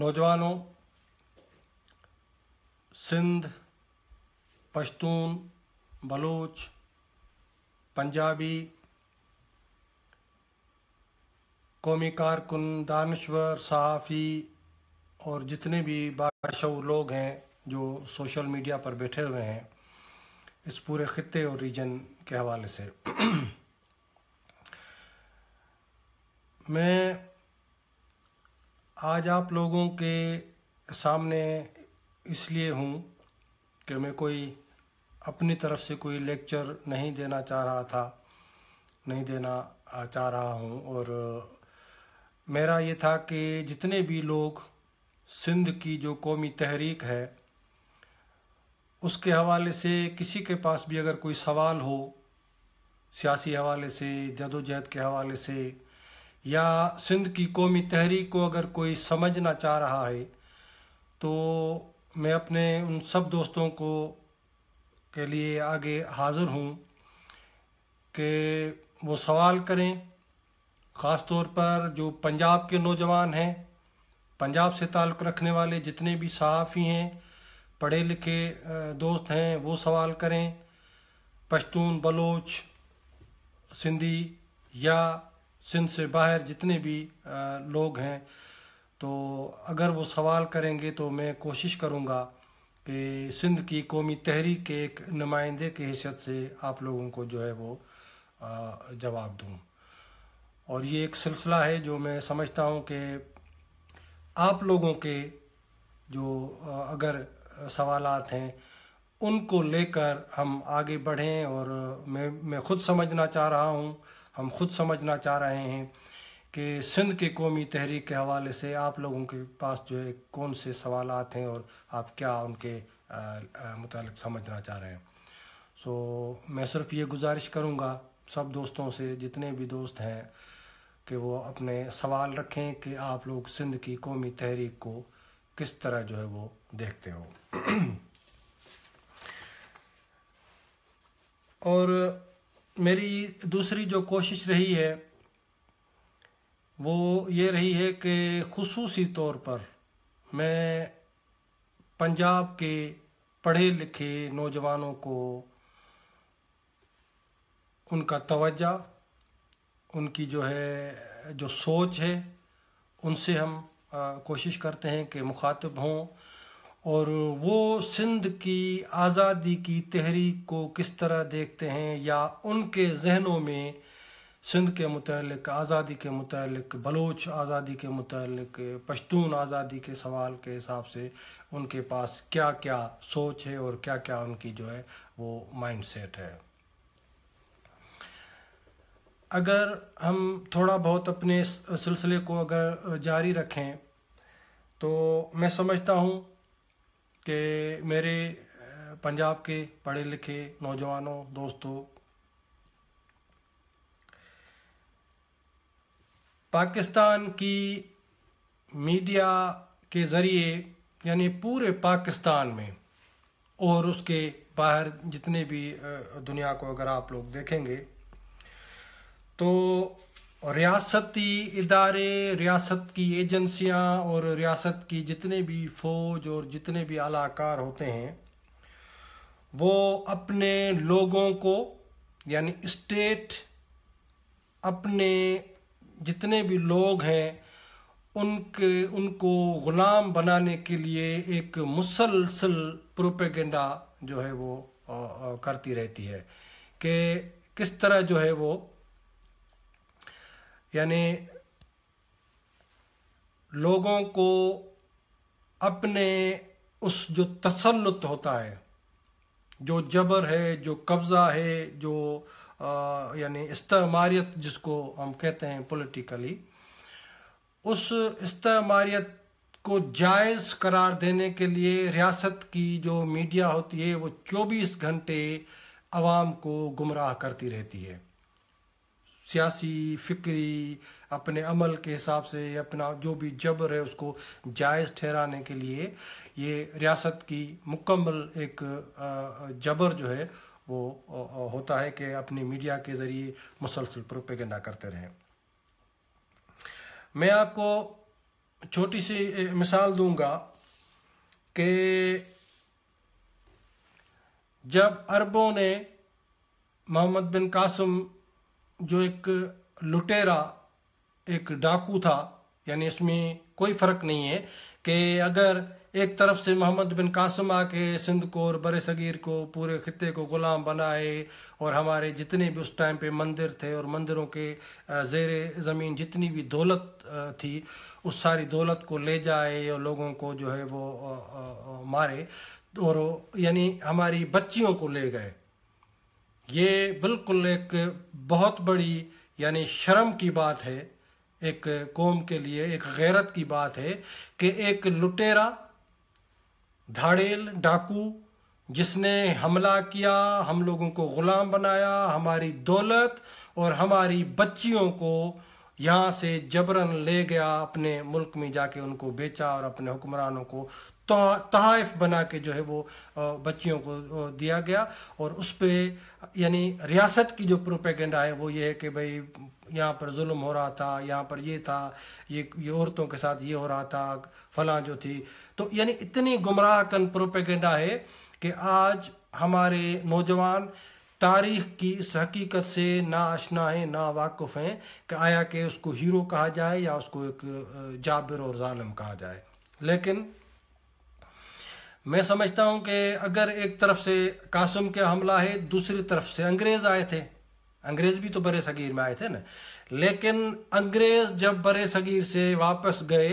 नौजवानों सिंध पश्तून बलोच पंजाबी कौमी कारकुन दानश्वर सहाफ़ी और जितने भी बाशूर लोग हैं जो सोशल मीडिया पर बैठे हुए हैं इस पूरे ख़त्े और रीजन के हवाले से मैं आज आप लोगों के सामने इसलिए हूँ कि मैं कोई अपनी तरफ से कोई लेक्चर नहीं देना चाह रहा था नहीं देना चाह रहा हूँ और मेरा ये था कि जितने भी लोग सिंध की जो कौमी तहरीक है उसके हवाले से किसी के पास भी अगर कोई सवाल हो सियासी हवाले से जदोजहद के हवाले से या सिंध की कौमी तहरीक को अगर कोई समझना चाह रहा है तो मैं अपने उन सब दोस्तों को के लिए आगे हाज़िर हूँ कि वो सवाल करें ख़ास तौर पर जो पंजाब के नौजवान हैं पंजाब से ताल्लुक़ रखने वाले जितने भी सहाफ़ी हैं पढ़े लिखे दोस्त हैं वो सवाल करें पश्तून बलोच सिंधी या सिंध से बाहर जितने भी लोग हैं तो अगर वो सवाल करेंगे तो मैं कोशिश करूँगा कि सिंध की कौमी तहरीक के एक नुमाइंदे की हैसियत से आप लोगों को जो है वो जवाब दूँ और ये एक सिलसिला है जो मैं समझता हूँ कि आप लोगों के जो अगर सवाल हैं उनको लेकर हम आगे बढ़ें और मैं मैं खुद समझना चाह रहा हूँ हम खुद समझना चाह रहे हैं कि सिंध के कौमी तहरीक के हवाले से आप लोगों के पास जो है कौन से सवाल हैं और आप क्या उनके मुतल समझना चाह रहे हैं सो so, मैं सिर्फ ये गुजारिश करूँगा सब दोस्तों से जितने भी दोस्त हैं कि वो अपने सवाल रखें कि आप लोग सिंध की कौमी तहरीक को किस तरह जो है वो देखते हो और मेरी दूसरी जो कोशिश रही है वो ये रही है कि खसूसी तौर पर मैं पंजाब के पढ़े लिखे नौजवानों को उनका तवज्जा उनकी जो है जो सोच है उनसे हम आ, कोशिश करते हैं कि मुखातब हों और वो सिंध की आज़ादी की तहरीक को किस तरह देखते हैं या उनके जहनों में सिंध के मतलब आज़ादी के मतलब बलोच आज़ादी के मतलब पश्तून आज़ादी के सवाल के हिसाब से उनके पास क्या क्या सोच है और क्या क्या उनकी जो है वो माइंड सेट है अगर हम थोड़ा बहुत अपने सिलसिले को अगर जारी रखें तो मैं समझता हूँ कि मेरे पंजाब के पढ़े लिखे नौजवानों दोस्तों पाकिस्तान की मीडिया के ज़रिए यानी पूरे पाकिस्तान में और उसके बाहर जितने भी दुनिया को अगर आप लोग देखेंगे तो रियासती इदारे रियासत की एजेंसियां और रियासत की जितने भी फौज और जितने भी आलाकार होते हैं वो अपने लोगों को यानी स्टेट अपने जितने भी लोग हैं उनके उनको ग़ुलाम बनाने के लिए एक मुसलसल प्रोपेगेंडा जो है वो करती रहती है कि किस तरह जो है वो यानी लोगों को अपने उस जो तसलुत होता है जो जबर है जो कब्ज़ा है जो यानी इस्तेमारियत जिसको हम कहते हैं पॉलिटिकली उस इस्तेमारियत को जायज़ करार देने के लिए रियासत की जो मीडिया होती है वो 24 घंटे आवाम को गुमराह करती रहती है सियासी फिक्री अपने अमल के हिसाब से अपना जो भी जबर है उसको जायज़ ठहराने के लिए ये रियासत की मुकम्मल एक जबर जो है वो होता है कि अपनी मीडिया के ज़रिए मुसलसल प्रोपेगेंडा करते रहें मैं आपको छोटी सी मिसाल दूंगा कि जब अरबों ने मोहम्मद बिन कासम जो एक लुटेरा एक डाकू था यानी इसमें कोई फ़र्क नहीं है कि अगर एक तरफ से मोहम्मद बिन कासिम आके सिंध को और बरे सगीर को पूरे खत्े को ग़ुलाम बनाए और हमारे जितने भी उस टाइम पे मंदिर थे और मंदिरों के जेर ज़मीन जितनी भी दौलत थी उस सारी दौलत को ले जाए और लोगों को जो है वो मारे और यानी हमारी बच्चियों को ले गए ये बिल्कुल एक बहुत बड़ी यानी शर्म की बात है एक कौम के लिए एक गैरत की बात है कि एक लुटेरा धाड़ेल डाकू जिसने हमला किया हम लोगों को ग़ुलाम बनाया हमारी दौलत और हमारी बच्चियों को यहाँ से जबरन ले गया अपने मुल्क में जाके उनको बेचा और अपने हुक्मरानों को तहफ बना के जो है वो बच्चियों को दिया गया और उस पर यानी रियासत की जो प्रोपेगेंडा है वो ये है कि भाई यहाँ पर जुल्म हो रहा था यहाँ पर ये था ये ये औरतों के साथ ये हो रहा था फला जो थी तो यानी इतनी गुमराह कन प्रोपेगेंडा है कि आज हमारे नौजवान तारीख की इस हकीकत से ना आशना है ना वाकुफ़ हैं कि आया कि उसको हीरो कहा जाए या उसको एक जाबिर और ालम कहा जाए लेकिन मैं समझता हूं कि अगर एक तरफ से कासम का हमला है दूसरी तरफ से अंग्रेज आए थे अंग्रेज भी तो बरे सगीर में आए थे ना लेकिन अंग्रेज जब बरे सगीर से वापस गए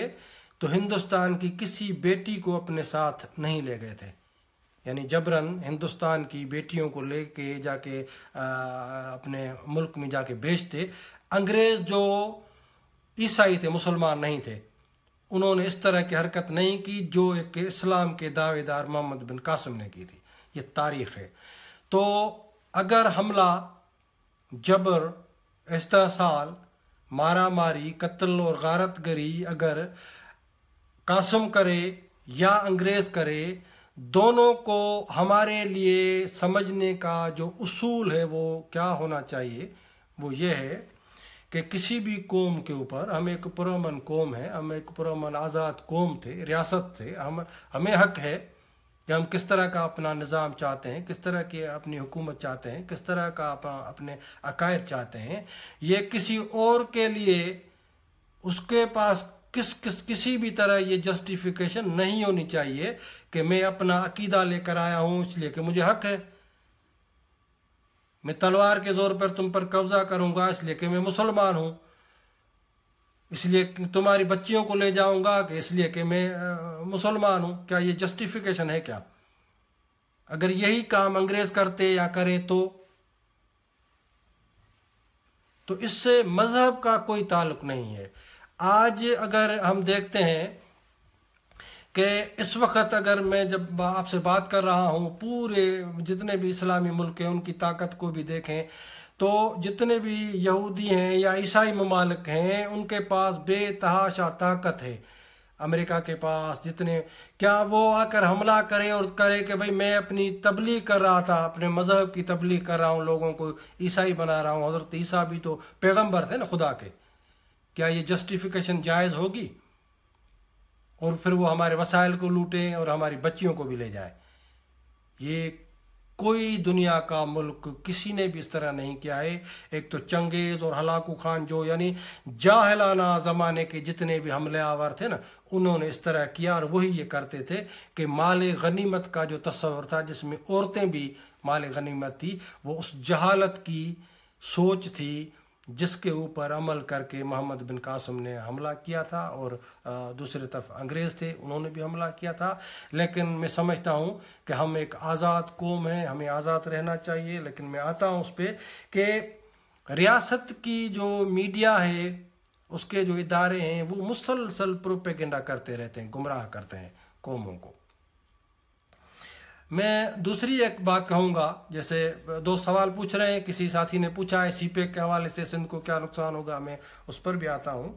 तो हिंदुस्तान की किसी बेटी को अपने साथ नहीं ले गए थे यानी जबरन हिंदुस्तान की बेटियों को लेके जाके आ, अपने मुल्क में जाके बेचते अंग्रेज जो ईसाई थे मुसलमान नहीं थे उन्होंने इस तरह की हरकत नहीं की जो एक इस्लाम के दावेदार मोहम्मद बिन कासिम ने की थी ये तारीख है तो अगर हमला जबर इस्तासाल मारा मारी कत्ल और गारत गरी अगर कासिम करे या अंग्रेज करे दोनों को हमारे लिए समझने का जो उसूल है वो क्या होना चाहिए वो ये है कि किसी भी कौम के ऊपर हम एक पुरमन कौम है हम एक पुरमन आज़ाद कौम थे रियासत थे हम हमें हक है कि हम किस तरह का अपना निज़ाम चाहते हैं किस तरह की अपनी हुकूमत चाहते हैं किस तरह का अपना अपने अकायद चाहते हैं ये किसी और के लिए उसके पास किस किस किसी भी तरह ये जस्टिफिकेशन नहीं होनी चाहिए कि मैं अपना अकीदा लेकर आया हूँ इसलिए कि मुझे हक है मैं तलवार के जोर पर तुम पर कब्जा करूंगा इसलिए कि मैं मुसलमान हूं इसलिए तुम्हारी बच्चियों को ले जाऊंगा कि इसलिए कि मैं मुसलमान हूं क्या ये जस्टिफिकेशन है क्या अगर यही काम अंग्रेज करते या करें तो तो इससे मजहब का कोई ताल्लुक नहीं है आज अगर हम देखते हैं कि इस वक्त अगर मैं जब आपसे बात कर रहा हूँ पूरे जितने भी इस्लामी मुल्क हैं उनकी ताकत को भी देखें तो जितने भी यहूदी हैं या ईसाई ममालक हैं उनके पास बेतहाशा ताकत है अमेरिका के पास जितने क्या वो आकर हमला करें और करें कि भाई मैं अपनी तबलीग कर रहा था अपने मज़हब की तबलीग कर रहा हूँ लोगों को ईसाई बना रहा हूँ हज़रत ईसा भी तो पैगम्बर थे ना खुदा के क्या ये जस्टिफिकेशन जायज़ होगी और फिर वो हमारे वसाइल को लूटें और हमारी बच्चियों को भी ले जाए ये कोई दुनिया का मुल्क किसी ने भी इस तरह नहीं किया है एक तो चंगेज और हलाकू खान जो यानी जाहलाना जमाने के जितने भी हमले आवर थे ना उन्होंने इस तरह किया और वही ये करते थे कि माल गनीमत का जो तस्वर था जिसमें औरतें भी माल गनीमत थी वो उस जहालत की सोच थी जिसके ऊपर अमल करके मोहम्मद बिन कासम ने हमला किया था और दूसरी तरफ अंग्रेज़ थे उन्होंने भी हमला किया था लेकिन मैं समझता हूँ कि हम एक आज़ाद कौम हैं हमें आज़ाद रहना चाहिए लेकिन मैं आता हूँ उस पर कि रियासत की जो मीडिया है उसके जो इदारे हैं वो मुसलसल प्रोपेगेंडा करते रहते हैं गुमराह करते हैं कौमों को मैं दूसरी एक बात कहूँगा जैसे दो सवाल पूछ रहे हैं किसी साथी ने पूछा है सी के हवाले से सिंध को क्या नुकसान होगा मैं उस पर भी आता हूँ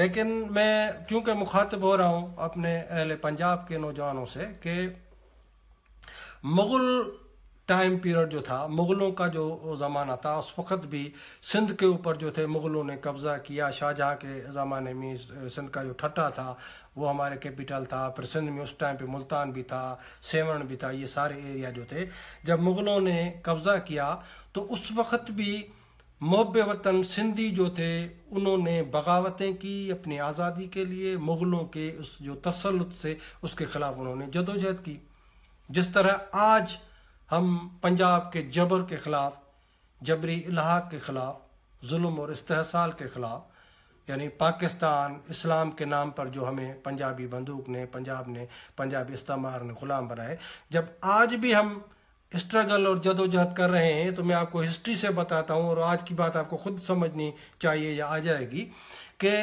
लेकिन मैं क्योंकि मुखातब हो रहा हूँ अपने अहल पंजाब के नौजवानों से कि मुग़ल टाइम पीरियड जो था मुग़लों का जो ज़माना था उस वक़्त भी सिंध के ऊपर जो थे मुग़लों ने कब्ज़ा किया शाहजहाँ के ज़माने में सिंध का जो ठट्टा था वो हमारे कैपिटल था फिर सिंध में उस टाइम पे मुल्तान भी था सेवन भी था ये सारे एरिया जो थे जब मुग़लों ने कब्ज़ा किया तो उस वक़्त भी मोब वतन सिंधी जो थे उन्होंने बगावतें की अपनी आज़ादी के लिए मुग़लों के उस जो तसलुत से उसके ख़िलाफ़ उन्होंने जदोजहद की जिस तरह आज हम पंजाब के जबर के ख़िलाफ़ जबरी इलाहा के ख़िलाफ़ जुल्म और इस्तेसाल के ख़िलाफ़ यानी पाकिस्तान इस्लाम के नाम पर जो हमें पंजाबी बंदूक ने पंजाब ने पंजाबी इस्तेमार ने गुलाम बनाए जब आज भी हम स्ट्रगल और जदोजहद कर रहे हैं तो मैं आपको हिस्ट्री से बताता हूँ और आज की बात आपको खुद समझनी चाहिए या आ जाएगी कि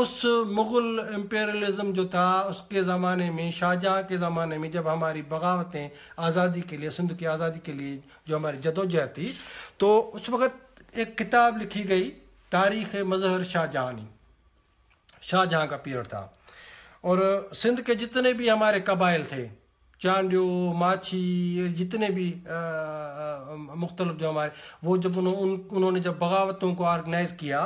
उस मुग़ल एम्पेरियलिज्म जो था उसके ज़माने में शाहजहाँ के ज़माने में जब हमारी बगावतें आज़ादी के लिए सिंध की आज़ादी के लिए जो हमारी जदोजहद थी तो उस वक़्त एक किताब लिखी गई तारीख मजहर शाहजहानी शाहजहाँ का पीरियड था और सिंध के जितने भी हमारे कबाइल थे चांडियो माछी जितने भी मुख्तलफ जो हमारे वो जब उन, उन, उन्होंने जब बगावतों को ऑर्गेनाइज किया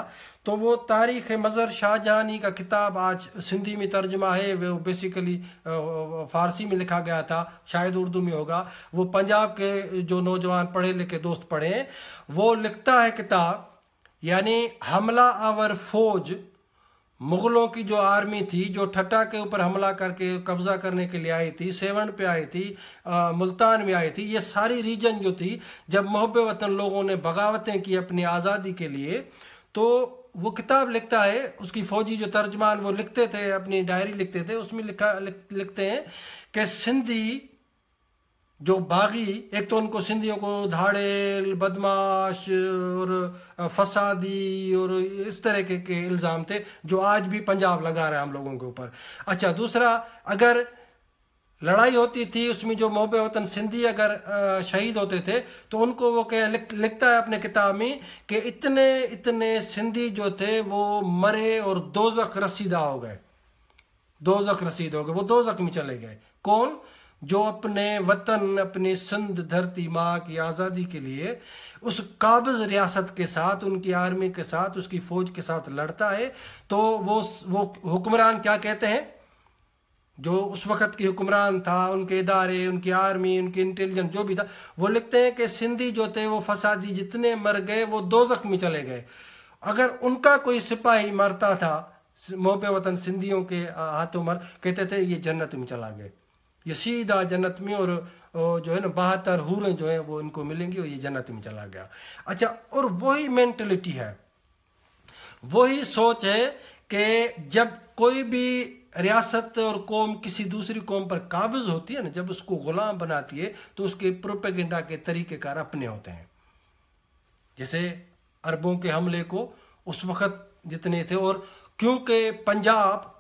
तो वो तारीख मजहर शाहजहानी का किताब आज सिंधी में तर्जमा है वो बेसिकली फ़ारसी में लिखा गया था शायद उर्दू में होगा वो पंजाब के जो नौजवान पढ़े लिखे दोस्त पढ़े वो लिखता है किताब यानी हमला आवर फौज मुगलों की जो आर्मी थी जो ठट्टा के ऊपर हमला करके कब्जा करने के लिए आई थी सेवन पे आई थी आ, मुल्तान में आई थी ये सारी रीजन जो थी जब मोहब्ब वतन लोगों ने बगावतें की अपनी आज़ादी के लिए तो वो किताब लिखता है उसकी फौजी जो तर्जमान वो लिखते थे अपनी डायरी लिखते थे उसमें लिखा लिख, लिखते हैं कि सिंधी जो बागी एक तो उनको सिंधियों को धाड़ेल बदमाश और फसादी और इस तरह के, के इल्ज़ाम थे जो आज भी पंजाब लगा रहे हैं हम लोगों के ऊपर अच्छा दूसरा अगर लड़ाई होती थी उसमें जो मोहब वतन सिंधी अगर शहीद होते थे तो उनको वो कह लिखता है अपने किताब में कि इतने इतने सिंधी जो थे वो मरे और दोजख रसीदा हो गए दोजख रसीद हो गए वो दोजख में चले गए कौन जो अपने वतन अपनी सिंध धरती माँ की आज़ादी के लिए उस काबज रियासत के साथ उनकी आर्मी के साथ उसकी फौज के साथ लड़ता है तो वो वो हुक्मरान क्या कहते हैं जो उस वक्त की हुक्मरान था उनके इदारे उनकी आर्मी उनकी इंटेलिजेंस जो भी था वो लिखते हैं कि सिंधी जो थे वो फसादी जितने मर गए वो दो जख्मी चले गए अगर उनका कोई सिपाही मरता था मोहब्बे वतन सिंधियों के हाथों मर कहते थे ये जन्नत में चला गए ये सीधा जन्नत में और जो है ना बहत्तर हूरें जो है वो इनको मिलेंगी और ये जन्नत में चला गया अच्छा और वही मेंटेलिटी है वही सोच है कि जब कोई भी रियासत और कौम किसी दूसरी कौम पर काबिज होती है ना जब उसको गुलाम बनाती है तो उसके प्रोपेगेंडा के तरीक़ेकार अपने होते हैं जैसे अरबों के हमले को उस वक़्त जितने थे और क्योंकि पंजाब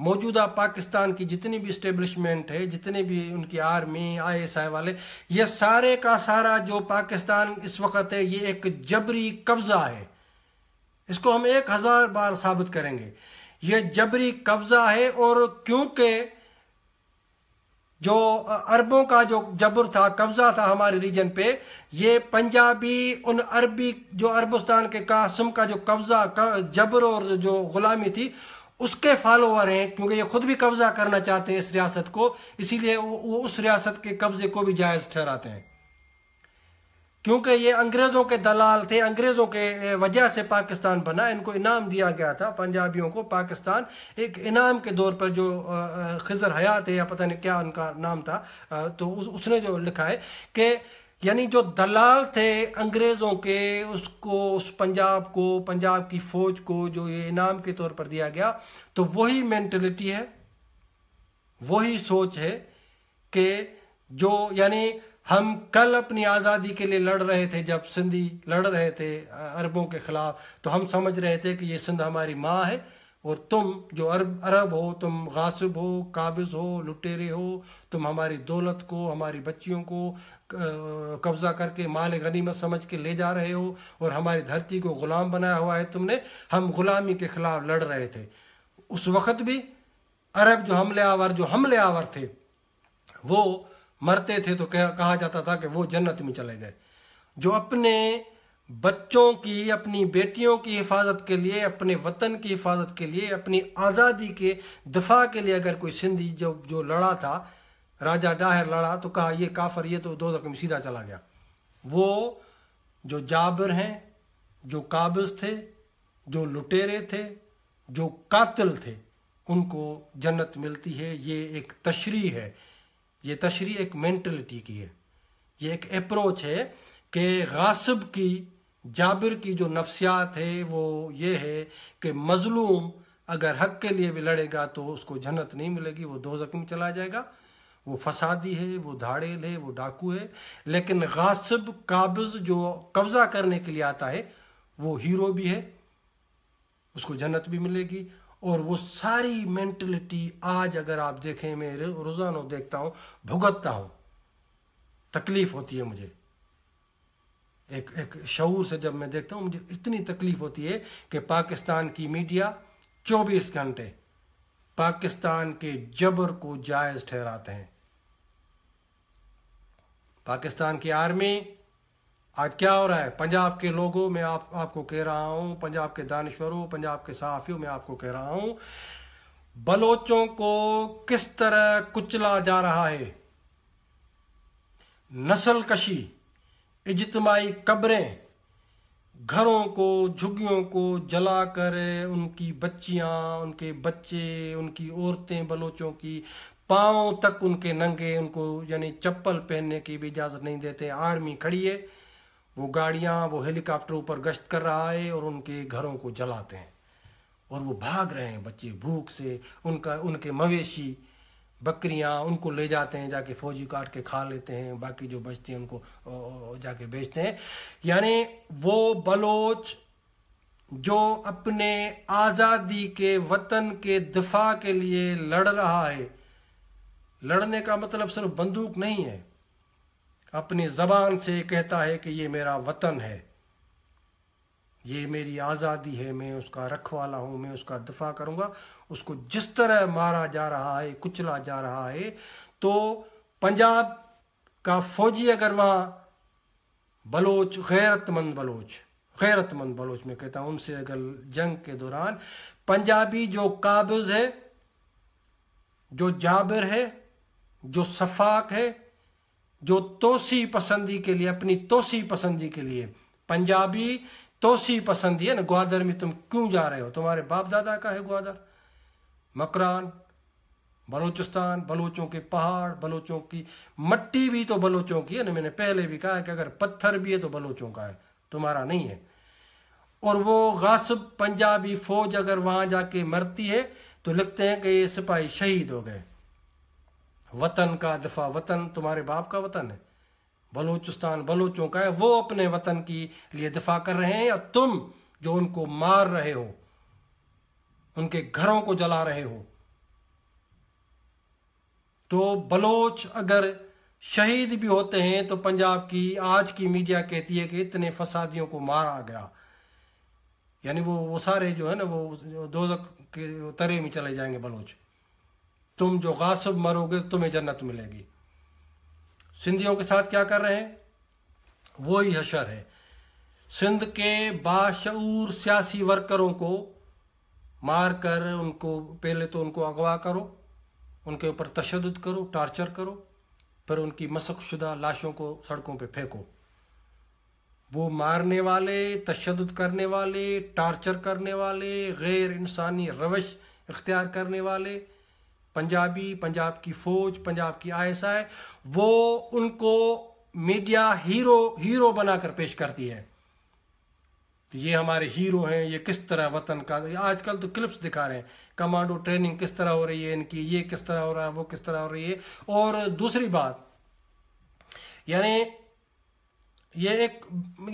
मौजूदा पाकिस्तान की जितनी भी इस्टेब्लिशमेंट है जितने भी उनकी आर्मी आईएसआई वाले ये सारे का सारा जो पाकिस्तान इस वक्त है ये एक जबरी कब्जा है इसको हम एक हजार बार साबित करेंगे ये जबरी कब्जा है और क्योंकि जो अरबों का जो जबर था कब्जा था हमारे रीजन पे ये पंजाबी उन अरबी जो अरबस्तान के कासम का जो कब्जा का जबर और जो गुलामी थी उसके फॉलोअर हैं क्योंकि ये खुद भी कब्जा करना चाहते हैं इस रियासत को इसीलिए वो, उस रियासत के कब्जे को भी जायज ठहराते हैं क्योंकि ये अंग्रेजों के दलाल थे अंग्रेजों के वजह से पाकिस्तान बना इनको इनाम दिया गया था पंजाबियों को पाकिस्तान एक इनाम के दौर पर जो खजर हयात है या पता नहीं क्या उनका नाम था तो उस, उसने जो लिखा है कि यानी जो दलाल थे अंग्रेज़ों के उसको उस पंजाब को पंजाब की फ़ौज को जो ये इनाम के तौर पर दिया गया तो वही मैंटलिटी है वही सोच है कि जो यानी हम कल अपनी आज़ादी के लिए लड़ रहे थे जब सिंधी लड़ रहे थे अरबों के ख़िलाफ़ तो हम समझ रहे थे कि ये सिंध हमारी माँ है और तुम जो अरब अरब हो तुम गासिब हो काबिज हो लुटेरे हो तुम हमारी दौलत को हमारी बच्चियों को कब्ज़ा करके माल गनीमत समझ के ले जा रहे हो और हमारी धरती को ग़ुलाम बनाया हुआ है तुमने हम ग़ुलामी के ख़िलाफ़ लड़ रहे थे उस वक़्त भी अरब जो हमले आवर जो हमले आवर थे वो मरते थे तो कहा जाता था कि वो जन्नत में चले गए जो अपने बच्चों की अपनी बेटियों की हिफाजत के लिए अपने वतन की हिफाजत के लिए अपनी आज़ादी के दफा के लिए अगर कोई सिंधी जो जो लड़ा था राजा डाहर लड़ा तो कहा ये काफर ये तो दो में सीधा चला गया वो जो जाबर हैं जो काबिज थे जो लुटेरे थे जो कातिल थे उनको जन्नत मिलती है ये एक तशरी है ये तशरी एक मेंटलिटी की है ये एक अप्रोच है कि गासब की जाबिर की जो नफ्सियात है वो ये है कि मज़लूम अगर हक के लिए भी लड़ेगा तो उसको जन्नत नहीं मिलेगी वो दो जख्म चला जाएगा वो फसादी है वो धाड़ेल है वो डाकू है लेकिन गासिब काबज जो कब्ज़ा करने के लिए आता है वो हीरो भी है उसको जन्नत भी मिलेगी और वो सारी मेंटलिटी आज अगर आप देखें मैं रोज़ाना देखता हूं भुगतता हूँ तकलीफ़ होती है मुझे एक एक शूर से जब मैं देखता हूँ मुझे इतनी तकलीफ होती है कि पाकिस्तान की मीडिया 24 घंटे पाकिस्तान के जबर को जायज ठहराते हैं पाकिस्तान की आर्मी आज क्या हो रहा है पंजाब के लोगों में आप आपको कह रहा हूं पंजाब के दानश्वरों पंजाब के सहाफियों में आपको कह रहा हूं बलोचों को किस तरह कुचला जा रहा है नस्ल कशी इजतमाही कब्रें घरों को झुग्गियों को जलाकर उनकी बच्चियां उनके बच्चे उनकी औरतें बलोचों की पाँव तक उनके नंगे उनको यानी चप्पल पहनने की भी इजाज़त नहीं देते आर्मी खड़ी है वो गाड़ियाँ वो हेलीकॉप्टर ऊपर गश्त कर रहा है और उनके घरों को जलाते हैं और वो भाग रहे हैं बच्चे भूख से उनका उनके मवेशी बकरियाँ उनको ले जाते हैं जाके फौजी काट के खा लेते हैं बाकी जो बचती हैं उनको जाके बेचते हैं यानी वो बलोच जो अपने आज़ादी के वतन के दिफा के लिए लड़ रहा है लड़ने का मतलब सिर्फ बंदूक नहीं है अपनी जबान से कहता है कि ये मेरा वतन है ये मेरी आज़ादी है मैं उसका रखवाला हूँ मैं उसका दफा करूँगा उसको जिस तरह मारा जा रहा है कुचला जा रहा है तो पंजाब का फौजी अगर वहाँ बलोच गैरतमंद बलोच गैरतमंद बलोच मैं कहता हूँ उनसे अगर जंग के दौरान पंजाबी जो काबज है जो जाबिर है जो शफाक है जो तोसी पसंदी के लिए अपनी तोसी पसंदी के लिए पंजाबी तोसी पसंद है ना ग्वादर में तुम क्यों जा रहे हो तुम्हारे बाप दादा का है ग्वादर मकरान बलोचिस्तान बलोचों के पहाड़ बलोचों की मट्टी भी तो बलोचों की है ना मैंने पहले भी कहा है कि अगर पत्थर भी है तो बलोचों का है तुम्हारा नहीं है और वो गासब पंजाबी फौज अगर वहां जाके मरती है तो लिखते हैं कि ये सिपाही शहीद हो गए वतन का दफा वतन तुम्हारे बाप का वतन है बलूचिस्तान बलूचों का है वो अपने वतन के लिए दिफा कर रहे हैं या तुम जो उनको मार रहे हो उनके घरों को जला रहे हो तो बलोच अगर शहीद भी होते हैं तो पंजाब की आज की मीडिया कहती है कि इतने फसादियों को मारा गया यानी वो वो सारे जो है ना वो दो के तरे में चले जाएंगे बलोच तुम जो गासब मरोगे तुम्हें जन्नत मिलेगी सिंधियों के साथ क्या कर रहे हैं वो ही हशर है सिंध के बाशूर सियासी वर्करों को मार कर उनको पहले तो उनको अगवा करो उनके ऊपर तशद करो टार्चर करो फिर उनकी मशकशुदा लाशों को सड़कों पे फेंको वो मारने वाले तशद करने वाले टार्चर करने वाले गैर इंसानी रवश इख्तियार करने वाले पंजाबी पंजाब की फौज पंजाब की आईएसआई वो उनको मीडिया हीरो हीरो बनाकर पेश करती है तो ये हमारे हीरो हैं ये किस तरह वतन का आजकल तो क्लिप्स दिखा रहे हैं कमांडो ट्रेनिंग किस तरह हो रही है इनकी ये किस तरह हो रहा है वो किस तरह हो रही है और दूसरी बात यानी ये एक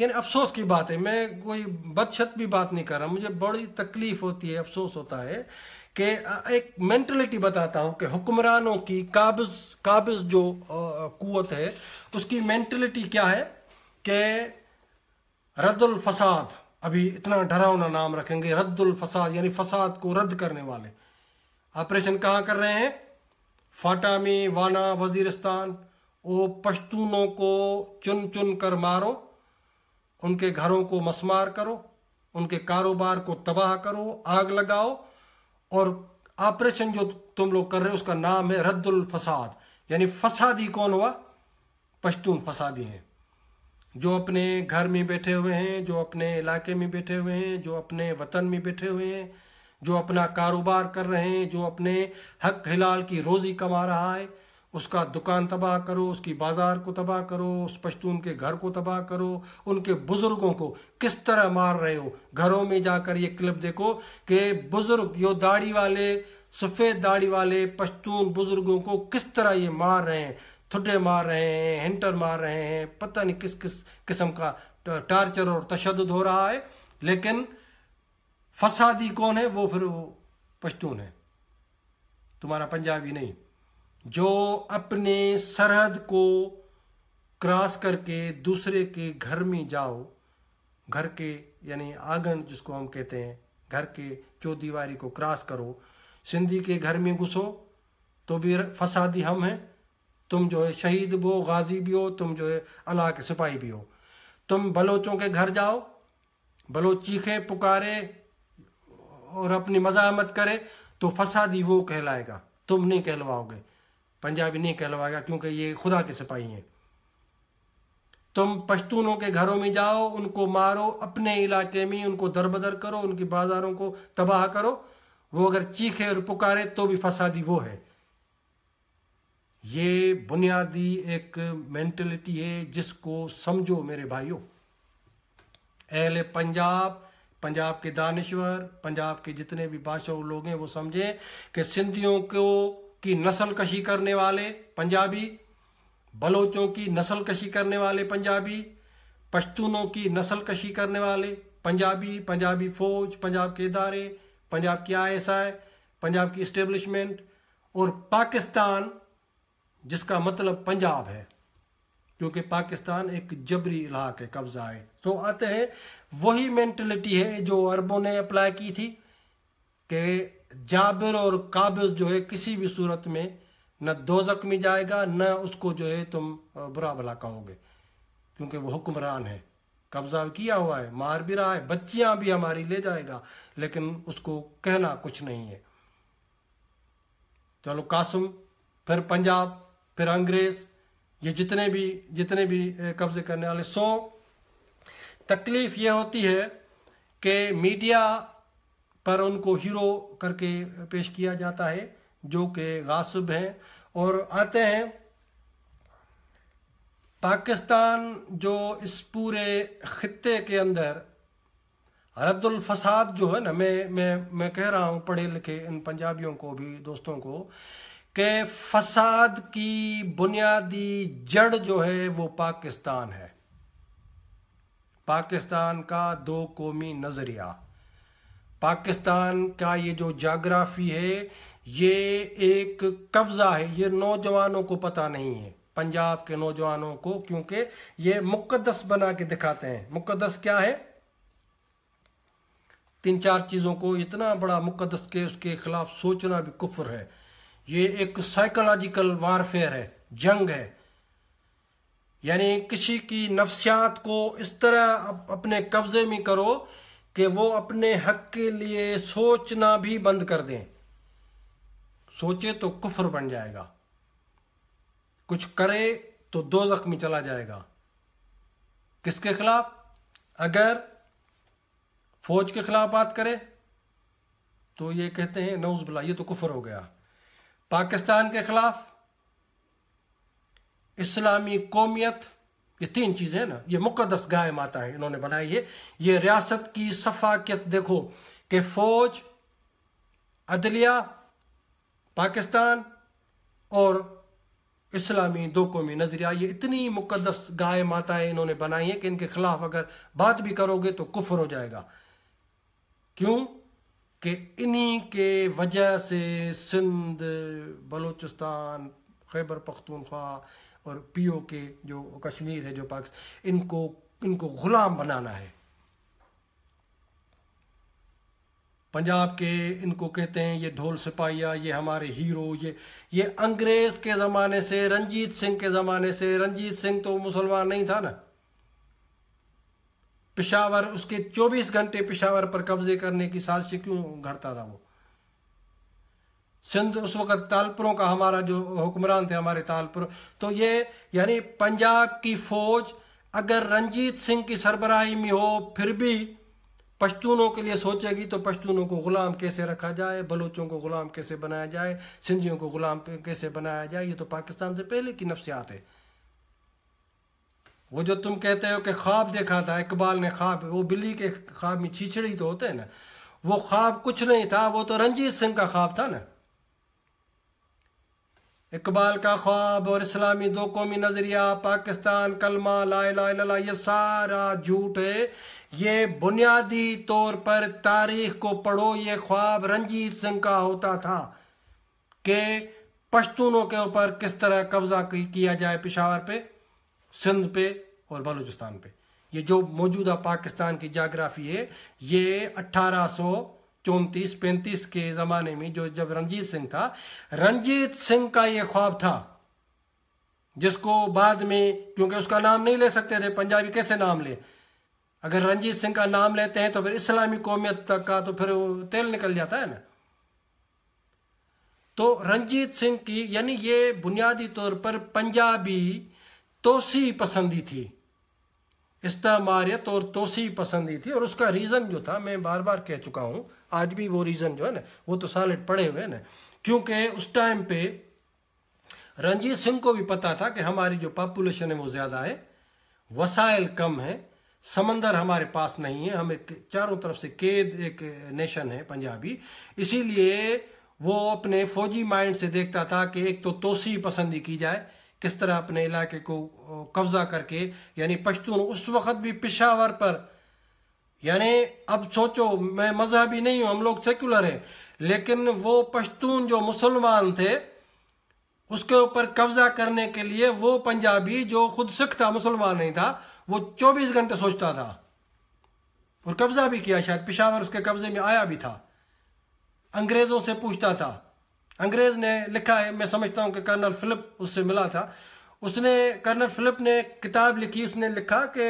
यानी अफसोस की बात है मैं कोई बदशत भी बात नहीं कर रहा मुझे बड़ी तकलीफ होती है अफसोस होता है कि एक मैंटलिटी बताता हूँ कि हुक्मरानों की काबिज काबिज जो कुत है उसकी मेंटलिटी क्या है कि रद्दुल फसाद अभी इतना डरावना नाम रखेंगे रद्दुल फसाद यानी फसाद को रद्द करने वाले ऑपरेशन कहाँ कर रहे हैं फाटा में वाना वजीरिस्तान वो पश्तूनों को चुन चुन कर मारो उनके घरों को मसमार करो उनके कारोबार को तबाह करो आग लगाओ और ऑपरेशन जो तुम लोग कर रहे हो उसका नाम है रद्दुल फसाद यानी फसादी कौन हुआ पश्तून फसादी हैं जो अपने घर में बैठे हुए हैं जो अपने इलाके में बैठे हुए हैं जो अपने वतन में बैठे हुए हैं जो अपना कारोबार कर रहे हैं जो अपने हक हिलाल की रोज़ी कमा रहा है उसका दुकान तबाह करो उसकी बाजार को तबाह करो उस पश्तून के घर को तबाह करो उनके बुजुर्गों को किस तरह मार रहे हो घरों में जाकर ये क्लिप देखो कि बुजुर्ग यो दाढ़ी वाले सफ़ेद दाढ़ी वाले पश्तून बुजुर्गों को किस तरह ये मार रहे हैं थुडे मार रहे हैं हिंटर मार रहे हैं पता नहीं किस किस किस्म का टार्चर और तशद हो रहा है लेकिन फसादी कौन है वो फिर वो पश्तून है तुम्हारा पंजाबी नहीं जो अपने सरहद को क्रॉस करके दूसरे के घर में जाओ घर के यानी आंगन जिसको हम कहते हैं घर के चौदीवारी को क्रॉस करो सिंधी के घर में घुसो तो भी फसादी हम हैं तुम जो है शहीद भी हो गाजी भी हो तुम जो है अल्लाह के सिपाही भी हो तुम बलोचों के घर जाओ बलोच चीखें पुकारे और अपनी मजामत करे तो फसादी वो कहलाएगा तुम नहीं कहलवाओगे पंजाबी नहीं कहलवाएगा क्योंकि ये खुदा के सिपाही हैं तुम पश्तूनों के घरों में जाओ उनको मारो अपने इलाके में उनको दरबदर करो उनके बाजारों को तबाह करो वो अगर चीखे और पुकारे तो भी फसादी वो है ये बुनियादी एक मेंटलिटी है जिसको समझो मेरे भाइयों अहले पंजाब पंजाब के दानश्वर पंजाब के जितने भी बादशाह लोग हैं वो समझें कि सिंधियों को की नस्ल कशी करने वाले पंजाबी बलोचों की नस्ल कशी करने वाले पंजाबी पश्तूनों की नस्ल कशी करने वाले पंजाबी पंजाबी फौज पंजाब के इदारे पंजाब की आईएसआई पंजाब की इस्टेब्लिशमेंट और पाकिस्तान जिसका मतलब पंजाब है क्योंकि पाकिस्तान एक जबरी इलाक है कब्जा है तो आते हैं वही मेंटलिटी है जो अरबों ने अप्लाई की थी कि जाबिर और काबिज जो है किसी भी सूरत में न दो जख्मी जाएगा न उसको जो है तुम बुरा भला कहोगे क्योंकि वो हुक्मरान है कब्जा किया हुआ है मार भी रहा है बच्चियां भी हमारी ले जाएगा लेकिन उसको कहना कुछ नहीं है चलो कासम फिर पंजाब फिर अंग्रेज ये जितने भी जितने भी कब्जे करने वाले सो तकलीफ ये होती है कि मीडिया पर उनको हीरो करके पेश किया जाता है जो कि गासिब हैं और आते हैं पाकिस्तान जो इस पूरे ख़त्े के अंदर रद्दुल फसाद जो है ना मैं मैं मैं कह रहा हूँ पढ़े लिखे इन पंजाबियों को भी दोस्तों को कि फसाद की बुनियादी जड़ जो है वो पाकिस्तान है पाकिस्तान का दो कौमी नज़रिया पाकिस्तान का ये जो जाग्राफी है ये एक कब्ज़ा है ये नौजवानों को पता नहीं है पंजाब के नौजवानों को क्योंकि ये मुकदस बना के दिखाते हैं मुकदस क्या है तीन चार चीज़ों को इतना बड़ा मुकदस के उसके खिलाफ सोचना भी कुफर है ये एक साइकोलॉजिकल वारफेयर है जंग है यानी किसी की नफ्सियात को इस तरह अपने कब्जे में करो कि वो अपने हक के लिए सोचना भी बंद कर दें सोचे तो कुफर बन जाएगा कुछ करे तो दो जख्मी चला जाएगा किसके खिलाफ अगर फौज के खिलाफ बात करे तो ये कहते हैं नौज बुला ये तो कुफर हो गया पाकिस्तान के खिलाफ इस्लामी कौमियत ये तीन चीज़ें ना ये मुकदस गाय माता है इन्होंने बनाई है ये रियासत की सफाकियत देखो कि फौज अदलिया पाकिस्तान और इस्लामी दो कौमी नजरिया ये इतनी मुकदस गाय माताएं इन्होंने बनाई है कि इनके खिलाफ अगर बात भी करोगे तो कुफर हो जाएगा क्यों कि इन्हीं के वजह से सिंध बलूचिस्तान खैबर पख्तूनख्वा और पीओ के जो कश्मीर है जो पाकिस्तान इनको इनको गुलाम बनाना है पंजाब के इनको कहते हैं ये ढोल सिपाहिया ये हमारे हीरो ये ये अंग्रेज के ज़माने से रंजीत सिंह के ज़माने से रंजीत सिंह तो मुसलमान नहीं था ना पिशावर उसके 24 घंटे पिशावर पर कब्जे करने की साजिश क्यों घड़ता था वो सिंध उस वक्त तालपुरों का हमारा जो हुक्मरान थे हमारे तालपुर तो ये यानी पंजाब की फौज अगर रंजीत सिंह की सरबराही में हो फिर भी पश्तूनों के लिए सोचेगी तो पश्तूनों को गुलाम कैसे रखा जाए बलोचों को गुलाम कैसे बनाया जाए सिंधियों को गुलाम कैसे बनाया जाए ये तो पाकिस्तान से पहले की नफ्सियात है वो जो तुम कहते हो कि ख्वाब देखा था इकबाल ने ख्वाब वो बिल्ली के ख्वाब में छीछड़ी तो होते हैं ना वो ख्वाब कुछ नहीं था वो तो रंजीत सिंह का ख्वाब था ना इकबाल का ख्वाब और इस्लामी दो कौमी नज़रिया पाकिस्तान कलमा ला ला ये सारा झूठ है ये बुनियादी तौर पर तारीख को पढ़ो ये ख्वाब रंजीत सिंह का होता था कि पश्तूनों के ऊपर किस तरह कब्जा किया जाए पिशावर पे सिंध पे और बलूचिस्तान पे ये जो मौजूदा पाकिस्तान की जागराफी है ये अट्ठारह सौ चौंतीस पैंतीस के ज़माने में जो जब रंजीत सिंह था रंजीत सिंह का ये ख्वाब था जिसको बाद में क्योंकि उसका नाम नहीं ले सकते थे पंजाबी कैसे नाम ले अगर रंजीत सिंह का नाम लेते हैं तो फिर इस्लामी कौमियत तक का तो फिर तेल निकल जाता है ना तो रंजीत सिंह की यानी ये बुनियादी तौर पर पंजाबी तोसी पसंदी थी इस्तेमारियत और तोसी पसंदी थी और उसका रीज़न जो था मैं बार बार कह चुका हूँ आज भी वो रीज़न जो है ना वो तो सालिड पड़े हुए हैं ना क्योंकि उस टाइम पे रंजीत सिंह को भी पता था कि हमारी जो पॉपुलेशन है वो ज़्यादा है वसाइल कम है समंदर हमारे पास नहीं है हम एक चारों तरफ से कैद एक नेशन है पंजाबी इसीलिए वो अपने फौजी माइंड से देखता था कि एक तो तोसी पसंदी की जाए किस तरह अपने इलाके को कब्जा करके यानी पश्तून उस वक्त भी पिशावर पर यानी अब सोचो मैं मजहबी नहीं हूं हम लोग सेक्युलर हैं लेकिन वो पश्तून जो मुसलमान थे उसके ऊपर कब्जा करने के लिए वो पंजाबी जो खुद सिख था मुसलमान नहीं था वो 24 घंटे सोचता था और कब्जा भी किया शायद पिशावर उसके कब्जे में आया भी था अंग्रेजों से पूछता था अंग्रेज ने लिखा है मैं समझता हूँ कि कर्नल फिलिप उससे मिला था उसने कर्नल फिलिप ने किताब लिखी उसने लिखा कि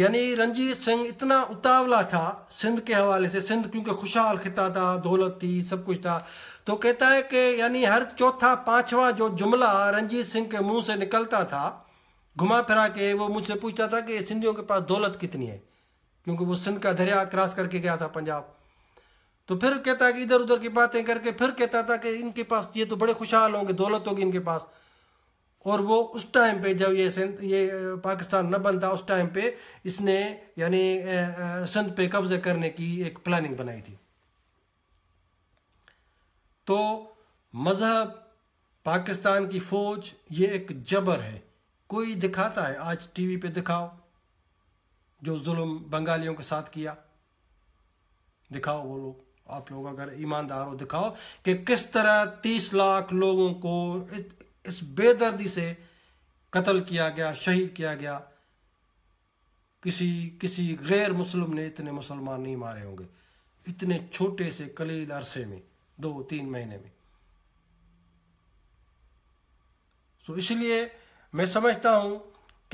यानी रंजीत सिंह इतना उतावला था सिंध के हवाले से सिंध क्योंकि खुशहाल खिता था दौलत थी सब कुछ था तो कहता है कि यानी हर चौथा पांचवा जो जुमला रंजीत सिंह के मुंह से निकलता था घुमा फिरा के वो मुझसे पूछता था कि सिंधियों के पास दौलत कितनी है क्योंकि वो सिंध का दरिया क्रॉस करके गया था पंजाब तो फिर कहता है कि इधर उधर की बातें करके फिर कहता था कि इनके पास ये तो बड़े खुशहाल होंगे दौलत होगी इनके पास और वो उस टाइम पे जब ये सिंध ये पाकिस्तान न बनता उस टाइम पे इसने यानी सिंध पे कब्जे करने की एक प्लानिंग बनाई थी तो मज़हब पाकिस्तान की फ़ौज ये एक जबर है कोई दिखाता है आज टीवी पे दिखाओ जो जुल्म बंगालियों के साथ किया दिखाओ वो लोग आप लोग अगर ईमानदार हो दिखाओ कि किस तरह तीस लाख लोगों को इस बेदर्दी से कत्ल किया गया शहीद किया गया किसी किसी गैर मुस्लिम ने इतने मुसलमान नहीं मारे होंगे इतने छोटे से कलील अरसे में दो तीन महीने में सो इसलिए मैं समझता हूं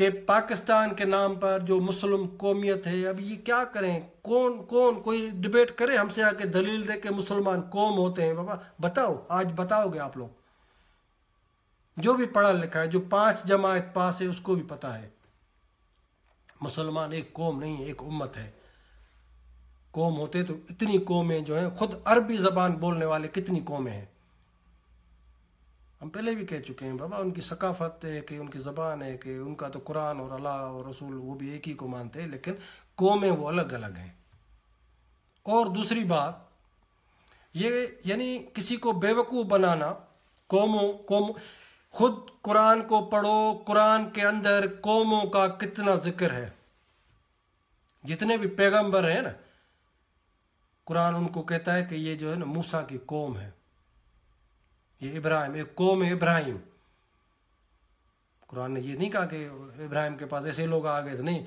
कि पाकिस्तान के नाम पर जो मुस्लिम कौमियत है अब ये क्या करें कौन कौन कोई डिबेट करे हमसे आके दलील दे के मुसलमान कौम होते हैं बाबा बताओ आज बताओगे आप लोग जो भी पढ़ा लिखा है जो पांच जमात पास है उसको भी पता है मुसलमान एक कौम नहीं है एक उम्मत है कौम होते तो इतनी कौमें जो है खुद अरबी जबान बोलने वाले कितनी कौमें हैं हम पहले भी कह चुके हैं बाबा उनकी सकाफत है कि उनकी ज़बान है कि उनका तो कुरान और अल्लाह और रसूल वो भी एक ही को मानते हैं लेकिन कौमें वो अलग अलग हैं और दूसरी बात ये यानी किसी को बेवकूफ़ बनाना कौमों कौम खुद कुरान को पढ़ो कुरान के अंदर कौमों का कितना जिक्र है जितने भी पैगंबर हैं ना कुरान उनको कहता है कि ये जो है ना मूसा की कौम है ये इब्राहिम एक कौम इब्राहिम कुरान ने ये नहीं कहा कि इब्राहिम के पास ऐसे लोग आ गए थे नहीं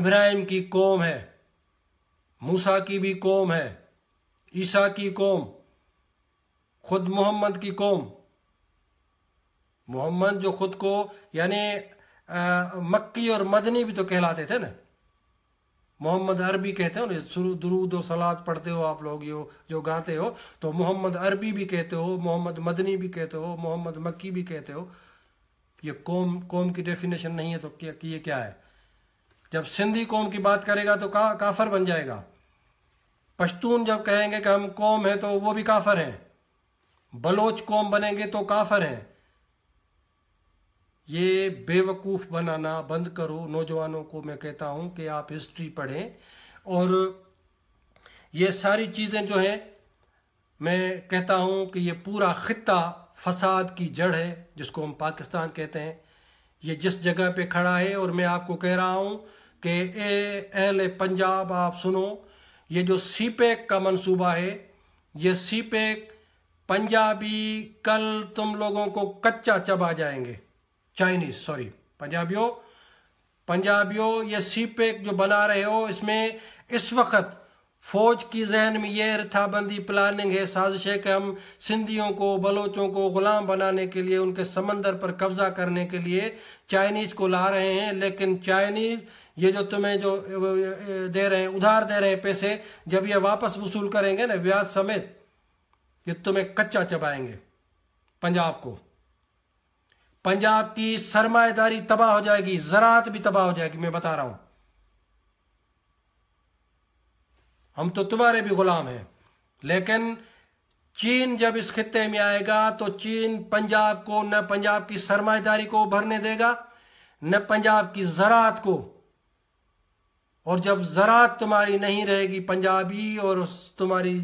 इब्राहिम की कौम है मूसा की भी कौम है ईसा की कौम खुद मोहम्मद की कौम मोहम्मद जो खुद को यानी मक्की और मदनी भी तो कहलाते थे ना मोहम्मद अरबी कहते हो ना शुरू दरूद और सलाद पढ़ते हो आप लोग यो जो गाते हो तो मोहम्मद अरबी भी कहते हो मोहम्मद मदनी भी कहते हो मोहम्मद मक्की भी कहते हो ये कौम कौम की डेफिनेशन नहीं है तो क्या ये क्या है जब सिंधी कौम की बात करेगा तो का, काफर बन जाएगा पश्तून जब कहेंगे कि हम कौम है तो वो भी काफर हैं बलोच कौम बनेंगे तो काफर हैं ये बेवकूफ़ बनाना बंद करो नौजवानों को मैं कहता हूं कि आप हिस्ट्री पढ़ें और ये सारी चीज़ें जो है मैं कहता हूं कि ये पूरा ख़त्ता फसाद की जड़ है जिसको हम पाकिस्तान कहते हैं ये जिस जगह पे खड़ा है और मैं आपको कह रहा हूं कि ए एल ए पंजाब आप सुनो ये जो सी पैक का मंसूबा है ये सी पैक पंजाबी कल तुम लोगों को कच्चा चबा जाएंगे चाइनीज सॉरी पंजाबियों पंजाबियों ये सी पैक जो बना रहे हो इसमें इस वक्त फौज की जहन में यह रथाबंदी प्लानिंग है साजिश है कि हम सिंधियों को बलोचों को गुलाम बनाने के लिए उनके समंदर पर कब्जा करने के लिए चाइनीज को ला रहे हैं लेकिन चाइनीज ये जो तुम्हें जो दे रहे हैं उधार दे रहे हैं पैसे जब ये वापस वसूल करेंगे ना ब्याज समेत ये तुम्हें कच्चा चबाएंगे पंजाब को पंजाब की सरमाएदारी तबाह हो जाएगी जरात भी तबाह हो जाएगी मैं बता रहा हूं हम तो तुम्हारे भी गुलाम हैं लेकिन चीन जब इस खत्ते में आएगा तो चीन पंजाब को न पंजाब की सरमाएदारी को भरने देगा न पंजाब की जरात को और जब ज़रात तुम्हारी नहीं रहेगी पंजाबी और तुम्हारी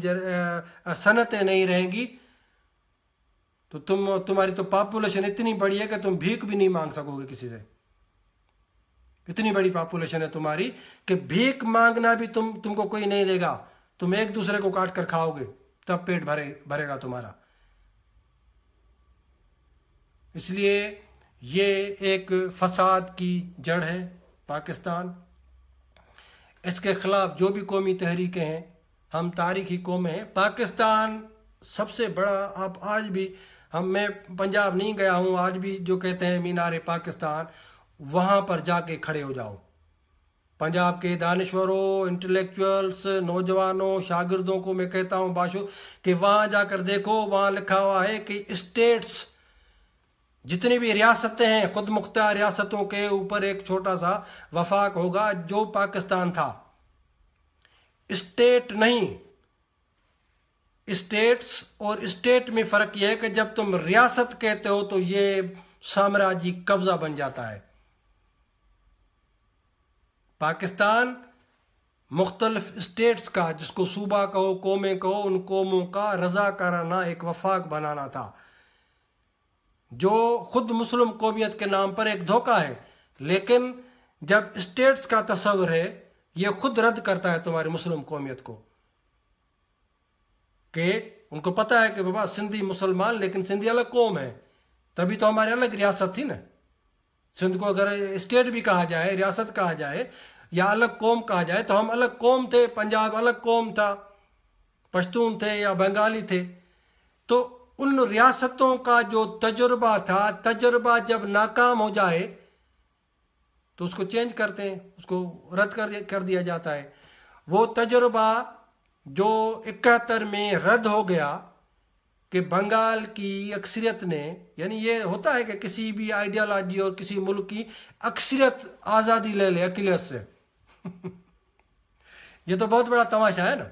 सनतें नहीं रहेंगी तो तुम तुम्हारी तो पॉपुलेशन इतनी बड़ी है कि तुम भीख भी नहीं मांग सकोगे किसी से इतनी बड़ी पॉपुलेशन है तुम्हारी कि भीख मांगना भी तुम तुमको कोई नहीं देगा तुम एक दूसरे को काट कर खाओगे तब पेट भरे भरेगा तुम्हारा इसलिए ये एक फसाद की जड़ है पाकिस्तान इसके खिलाफ जो भी कौमी तहरीकें हैं हम तारीखी कौमें हैं पाकिस्तान सबसे बड़ा आप आज भी हम मैं पंजाब नहीं गया हूं आज भी जो कहते हैं मीनार पाकिस्तान वहां पर जाके खड़े हो जाओ पंजाब के दानश्वरों इंटेलेक्चुअल्स नौजवानों शागिर्दों को मैं कहता हूं बाशु कि वहां जाकर देखो वहां लिखा हुआ है कि स्टेट्स जितनी भी रियासतें हैं खुद मुख्तार रियासतों के ऊपर एक छोटा सा वफाक होगा जो पाकिस्तान था स्टेट नहीं स्टेट्स और स्टेट में फ़र्क यह है कि जब तुम रियासत कहते हो तो ये साम्राज्य कब्ज़ा बन जाता है पाकिस्तान मुख्तलफ स्टेट्स का जिसको सूबा कहो कौमें कहो उन कौमों का रजा कराना एक वफाक बनाना था जो खुद मुस्लिम कौमियत के नाम पर एक धोखा है लेकिन जब स्टेट्स का तस्वर है ये खुद रद्द करता है तुम्हारी मुस्लिम कौमियत को कि उनको पता है कि बाबा सिंधी मुसलमान लेकिन सिंधी अलग कौम है तभी तो हमारी अलग रियासत थी ना सिंध को अगर स्टेट भी कहा जाए रियासत कहा जाए या अलग कौम कहा जाए तो हम अलग कौम थे पंजाब अलग कौम था पश्तून थे या बंगाली थे तो उन रियासतों का जो तजुर्बा था तजुर्बा जब नाकाम हो जाए तो उसको चेंज करते हैं उसको रद्द कर दिया जाता है वो तजुर्बा जो इकहत्तर में रद्द हो गया कि बंगाल की अक्सरियत ने यानी ये होता है कि किसी भी आइडियालॉजी और किसी मुल्क की अक्सरियत आज़ादी ले ले अकेले से ये तो बहुत बड़ा तमाशा है ना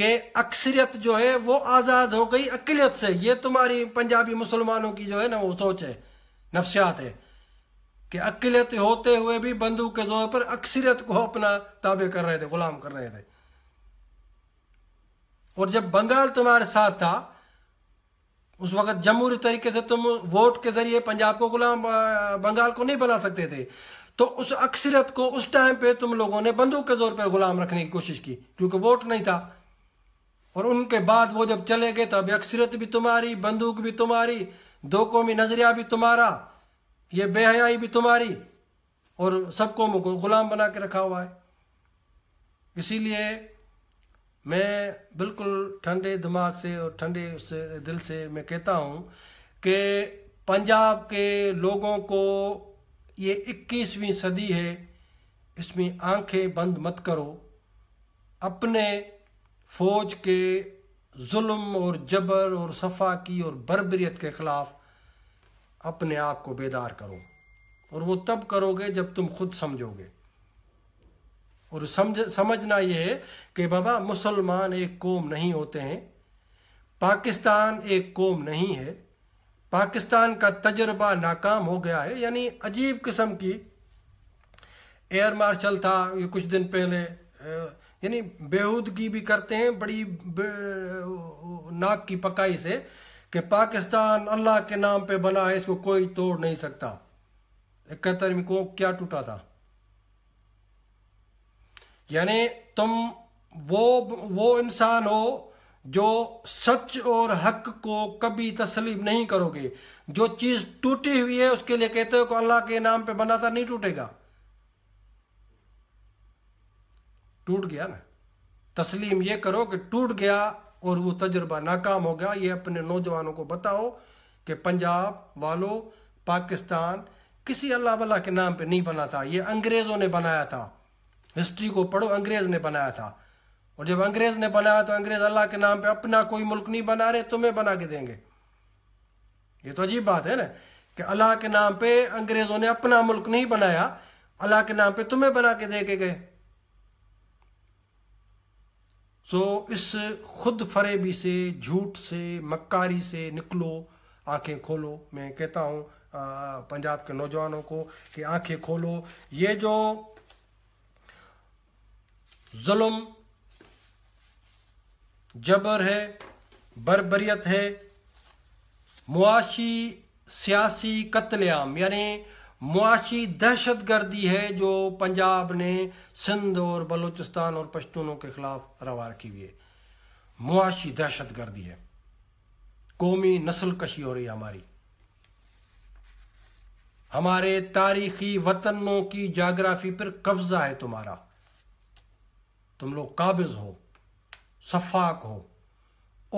कि अक्सरियत जो है वो आज़ाद हो गई अकिलियत से ये तुम्हारी पंजाबी मुसलमानों की जो है ना वो सोच है नफ्सियात है कि अकलियत होते हुए भी बंदूक के जोर पर अक्सरियत को अपना ताबे कर रहे थे गुलाम कर रहे थे और जब बंगाल तुम्हारे साथ था उस वक्त जमहूरी तरीके से तुम वोट के जरिए पंजाब को गुलाम बंगाल को नहीं बना सकते थे तो उस अक्सरियत को उस टाइम पे तुम लोगों ने बंदूक के जोर पर गुलाम रखने की कोशिश की क्योंकि वोट नहीं था और उनके बाद वो जब चले गए तो अभी अक्सरियत भी तुम्हारी बंदूक भी तुम्हारी दो कौमी नजरिया भी तुम्हारा ये बेहयाई भी तुम्हारी और सबको कौम गुलाम बना के रखा हुआ है इसीलिए मैं बिल्कुल ठंडे दिमाग से और ठंडे से दिल से मैं कहता हूँ कि पंजाब के लोगों को ये 21वीं सदी है इसमें आंखें बंद मत करो अपने फौज के जुल्म और जबर और सफ़ा की और बरबरीत के ख़िलाफ़ अपने आप को बेदार करो और वो तब करोगे जब तुम खुद समझोगे और समझ समझना ये है कि बाबा मुसलमान एक कौम नहीं होते हैं पाकिस्तान एक कौम नहीं है पाकिस्तान का तजर्बा नाकाम हो गया है यानी अजीब किस्म की एयर मार्शल था ये कुछ दिन पहले यानी बेहूदगी भी करते हैं बड़ी नाक की पकाई से कि पाकिस्तान अल्लाह के नाम पे बना है इसको कोई तोड़ नहीं सकता इकहत्तर में को क्या टूटा था यानी तुम वो वो इंसान हो जो सच और हक को कभी तस्लीम नहीं करोगे जो चीज टूटी हुई है उसके लिए कहते हो कि अल्लाह के नाम पे बना था नहीं टूटेगा टूट गया ना तस्लीम ये करो कि टूट गया और वो तजर्बा नाकाम हो गया ये अपने नौजवानों को बताओ कि पंजाब वालो पाकिस्तान किसी अल्लाह वाला के नाम पे नहीं बना था ये अंग्रेज़ों ने बनाया था हिस्ट्री को पढ़ो अंग्रेज़ ने बनाया था और जब अंग्रेज़ ने बनाया तो अंग्रेज़ अल्लाह के नाम पे अपना कोई मुल्क नहीं बना रहे तुम्हें बना के देंगे ये तो अजीब बात है ना कि अल्लाह के नाम पे अंग्रेज़ों ने अपना मुल्क नहीं बनाया अल्लाह के नाम पे तुम्हें बना के दे के गए सो so, इस खुद फरेबी से झूठ से मक्कारी से निकलो आंखें खोलो मैं कहता हूँ पंजाब के नौजवानों को कि आंखें खोलो ये जो जुल्म जबर है बरबरीत है मुआशी सियासी कत्लेआम यानी मुआशी दहशत गर्दी है जो पंजाब ने सिंध और बलूचिस्तान और पश्तूनों के खिलाफ रवा रखी हुई है मुआशी दहशत गर्दी है कौमी नस्ल कशी हो रही है हमारी हमारे तारीखी वतनों की जाग्राफी पर कब्जा है तुम्हारा तुम लोग काबिज हो सफाक हो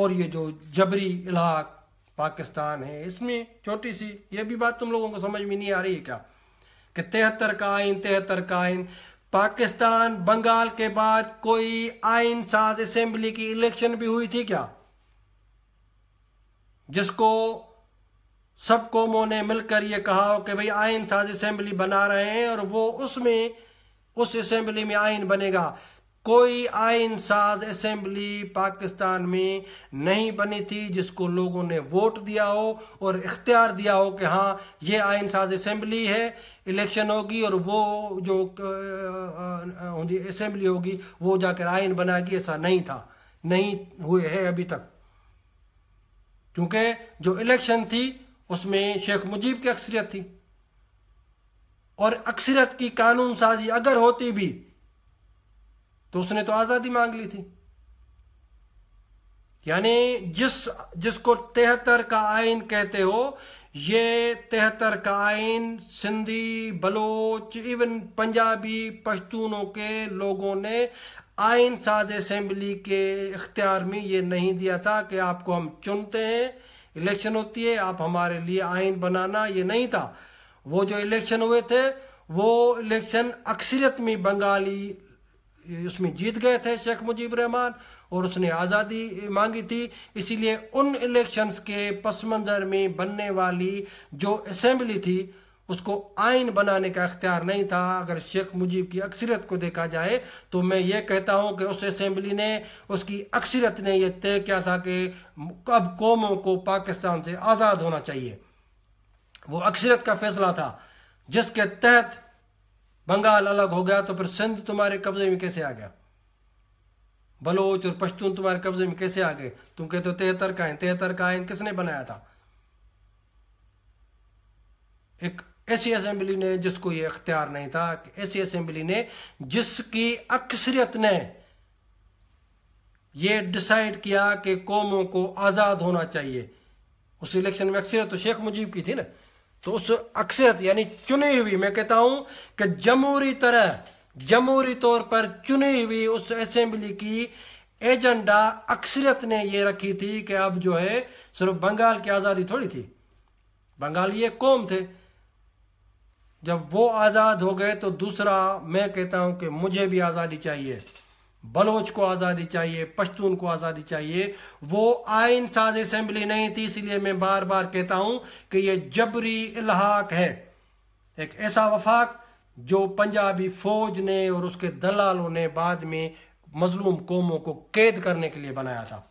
और ये जो जबरी इलाक पाकिस्तान है इसमें छोटी सी ये भी बात तुम लोगों को समझ में नहीं आ रही है क्या कि तिहत्तर का आइन तिहत्तर का आइन पाकिस्तान बंगाल के बाद कोई आइन साज असेंबली की इलेक्शन भी हुई थी क्या जिसको सब कौमों ने मिलकर ये कहा कि भाई आइन साज असेंबली बना रहे हैं और वो उसमें उस असेंबली में आइन बनेगा कोई आइन साज असेंबली पाकिस्तान में नहीं बनी थी जिसको लोगों ने वोट दिया हो और इख्तियार दिया हो कि हाँ ये आइन साज असेंबली है इलेक्शन होगी और वो जो असेंबली होगी वो जाकर आइन बनाएगी ऐसा नहीं था नहीं हुए है अभी तक क्योंकि जो इलेक्शन थी उसमें शेख मुजीब की अक्सरियत थी और अक्सरियत की कानून साजी अगर होती भी तो उसने तो आजादी मांग ली थी यानी जिस जिसको तिहत्तर का आइन कहते हो ये तिहत्तर का आइन सिंधी बलोच इवन पंजाबी पश्तूनों के लोगों ने आइन साज असेंबली के इख्तियार में ये नहीं दिया था कि आपको हम चुनते हैं इलेक्शन होती है आप हमारे लिए आइन बनाना ये नहीं था वो जो इलेक्शन हुए थे वो इलेक्शन अक्सरियत में बंगाली उसमें जीत गए थे शेख मुजीब रहमान और उसने आज़ादी मांगी थी इसीलिए उन इलेक्शंस के पस मंज़र में बनने वाली जो असम्बली थी उसको आइन बनाने का अख्तियार नहीं था अगर शेख मुजीब की अक्सरत को देखा जाए तो मैं ये कहता हूँ कि उस असम्बली ने उसकी अक्सरत ने यह तय किया था कि अब कौमों को पाकिस्तान से आज़ाद होना चाहिए वो अक्सरत का फैसला था जिसके तहत बंगाल अलग हो गया तो फिर सिंध तुम्हारे कब्जे में कैसे आ गया बलोच और पश्तून तुम्हारे कब्जे में कैसे आ गए तुम कहते हो तेहतर का है तेहतर का है किसने बनाया था एक ऐसी असेंबली ने जिसको ये अख्तियार नहीं था ऐसी असेंबली ने जिसकी अक्सरियत ने यह डिसाइड किया कि कौमों को आज़ाद होना चाहिए उस इलेक्शन में अक्सरियत तो शेख मुजीब की थी ना तो उस अक्सर यानी चुनी हुई मैं कहता हूं कि जमहूरी तरह जमहूरी तौर पर चुनी हुई उस असेंबली की एजेंडा अक्सरियत ने यह रखी थी कि अब जो है सिर्फ बंगाल की आज़ादी थोड़ी थी बंगाल ये कौम थे जब वो आज़ाद हो गए तो दूसरा मैं कहता हूं कि मुझे भी आज़ादी चाहिए बलोच को आज़ादी चाहिए पश्तून को आज़ादी चाहिए वो आइन साज असेंबली नहीं थी इसलिए मैं बार बार कहता हूं कि ये जबरी इलाहाक है एक ऐसा वफाक जो पंजाबी फौज ने और उसके दलालों ने बाद में मजलूम कौमों को कैद करने के लिए बनाया था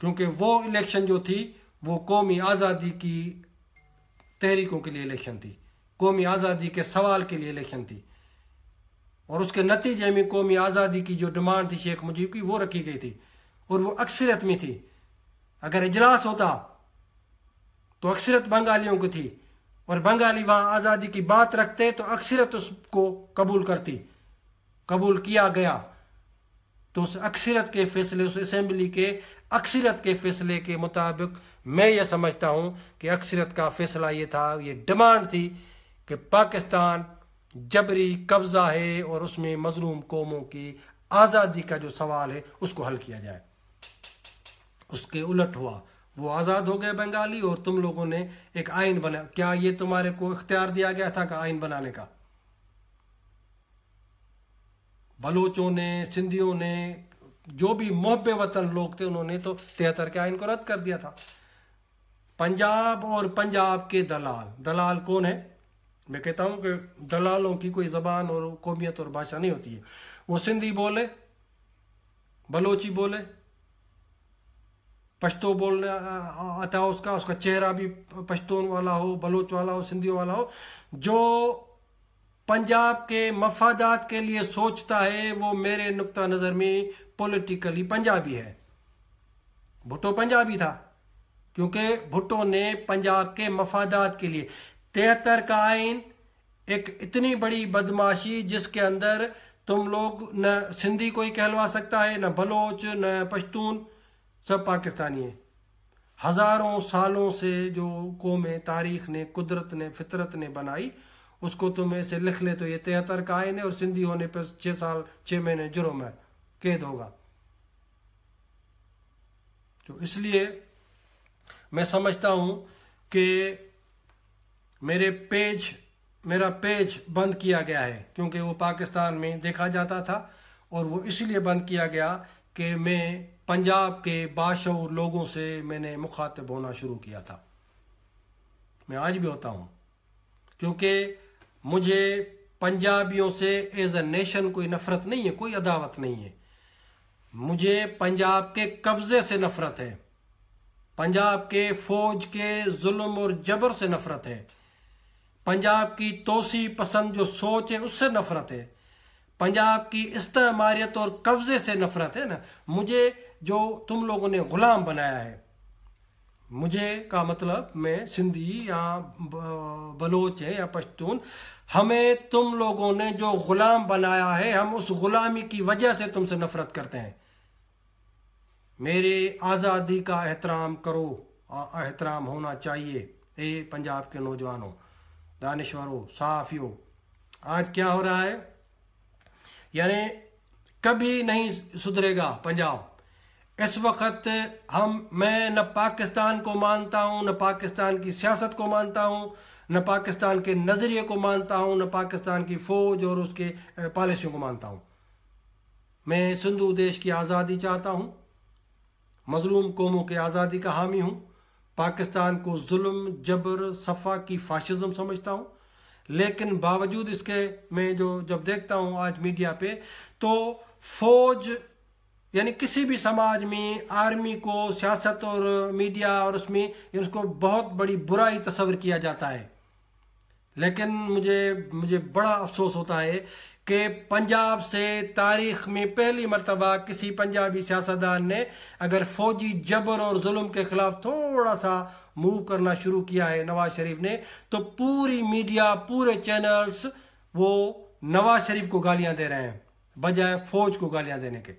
क्योंकि वो इलेक्शन जो थी वो कौमी आज़ादी की तहरीकों के लिए इलेक्शन थी कौमी आज़ादी के सवाल के लिए इलेक्शन थी और उसके नतीजे में कौमी आज़ादी की जो डिमांड थी शेख मुजीब की वो रखी गई थी और वो अक्सरियत में थी अगर इजलास होता तो अक्सरत बंगालियों की थी और बंगाली वहाँ आज़ादी की बात रखते तो अक्सरत उसको कबूल करती कबूल किया गया तो उस अक्सरत के फैसले उस असम्बली के अक्सरत के फैसले के मुताबिक मैं ये समझता हूँ कि अक्सरत का फैसला ये था ये डिमांड थी कि पाकिस्तान जबरी कब्ज़ा है और उसमें मजलूम कौमों की आज़ादी का जो सवाल है उसको हल किया जाए उसके उलट हुआ वो आज़ाद हो गए बंगाली और तुम लोगों ने एक आइन बना क्या ये तुम्हारे को इख्तियार दिया गया था का आइन बनाने का बलोचों ने सिंधियों ने जो भी मोहब्बे वतन लोग थे उन्होंने तो तिहत्तर के आइन को रद्द कर दिया था पंजाब और पंजाब के दलाल दलाल कौन है मैं कहता हूं कि दलालों की कोई ज़बान और कौमियत और भाषा नहीं होती है वो सिंधी बोले बलोची बोले पश्तो बोलने आता हो उसका उसका चेहरा भी पश्तून वाला हो बलोच वाला हो सिंधी वाला हो जो पंजाब के मफादात के लिए सोचता है वो मेरे नुकता नज़र में पॉलिटिकली पंजाबी है भुट्टो पंजाबी था क्योंकि भुट्टो ने पंजाब के मफादात के लिए तिहत्तर का आइन एक इतनी बड़ी बदमाशी जिसके अंदर तुम लोग न सिंधी कोई कहलवा सकता है न बलोच न पश्तून सब पाकिस्तानी है हज़ारों सालों से जो कौम तारीख ने कुदरत ने फितरत ने बनाई उसको तुम ऐसे लिख ले तो ये तिहत्तर का आयन है और सिंधी होने पर छह साल छः महीने जुर्म है कैद होगा तो इसलिए मैं समझता हूं कि मेरे पेज मेरा पेज बंद किया गया है क्योंकि वो पाकिस्तान में देखा जाता था और वो इसलिए बंद किया गया कि मैं पंजाब के बाशूर लोगों से मैंने मुखातब होना शुरू किया था मैं आज भी होता हूं क्योंकि मुझे पंजाबियों से एज ए नेशन कोई नफरत नहीं है कोई अदावत नहीं है मुझे पंजाब के कब्जे से नफरत है पंजाब के फौज के जुल्म और जबर से नफरत है पंजाब की तोसी पसंद जो सोच है उससे नफरत है पंजाब की इस्तेमारियत और कब्ज़े से नफरत है ना मुझे जो तुम लोगों ने ग़ुलाम बनाया है मुझे का मतलब मैं सिंधी या बलोच है या पश्तून हमें तुम लोगों ने जो ग़ुलाम बनाया है हम उस ग़ुलामी की वजह से तुमसे नफरत करते हैं मेरे आज़ादी का एहतराम करो एहतराम होना चाहिए ए पंजाब के नौजवानों दानश्वरों साफियों आज क्या हो रहा है यानी कभी नहीं सुधरेगा पंजाब इस वक्त हम मैं न पाकिस्तान को मानता हूं न पाकिस्तान की सियासत को मानता हूं न पाकिस्तान के नज़रिए को मानता हूं न पाकिस्तान की फ़ौज और उसके पॉलिसियों को मानता हूं मैं सिंधु देश की आज़ादी चाहता हूं मजलूम कौमों की आज़ादी का हामी हूं पाकिस्तान को जुल्म जबर सफ़ा की फाशिज़म समझता हूं लेकिन बावजूद इसके मैं जो जब देखता हूं आज मीडिया पे तो फौज यानी किसी भी समाज में आर्मी को सियासत और मीडिया और उसमें उसको बहुत बड़ी बुराई तस्वर किया जाता है लेकिन मुझे मुझे बड़ा अफसोस होता है कि पंजाब से तारीख में पहली मरतबा किसी पंजाबी सियासतदान ने अगर फौजी जबर और जुल्म के खिलाफ थोड़ा सा मूव करना शुरू किया है नवाज शरीफ ने तो पूरी मीडिया पूरे चैनल्स वो नवाज शरीफ को गालियां दे रहे हैं बजाय फौज को गालियां देने के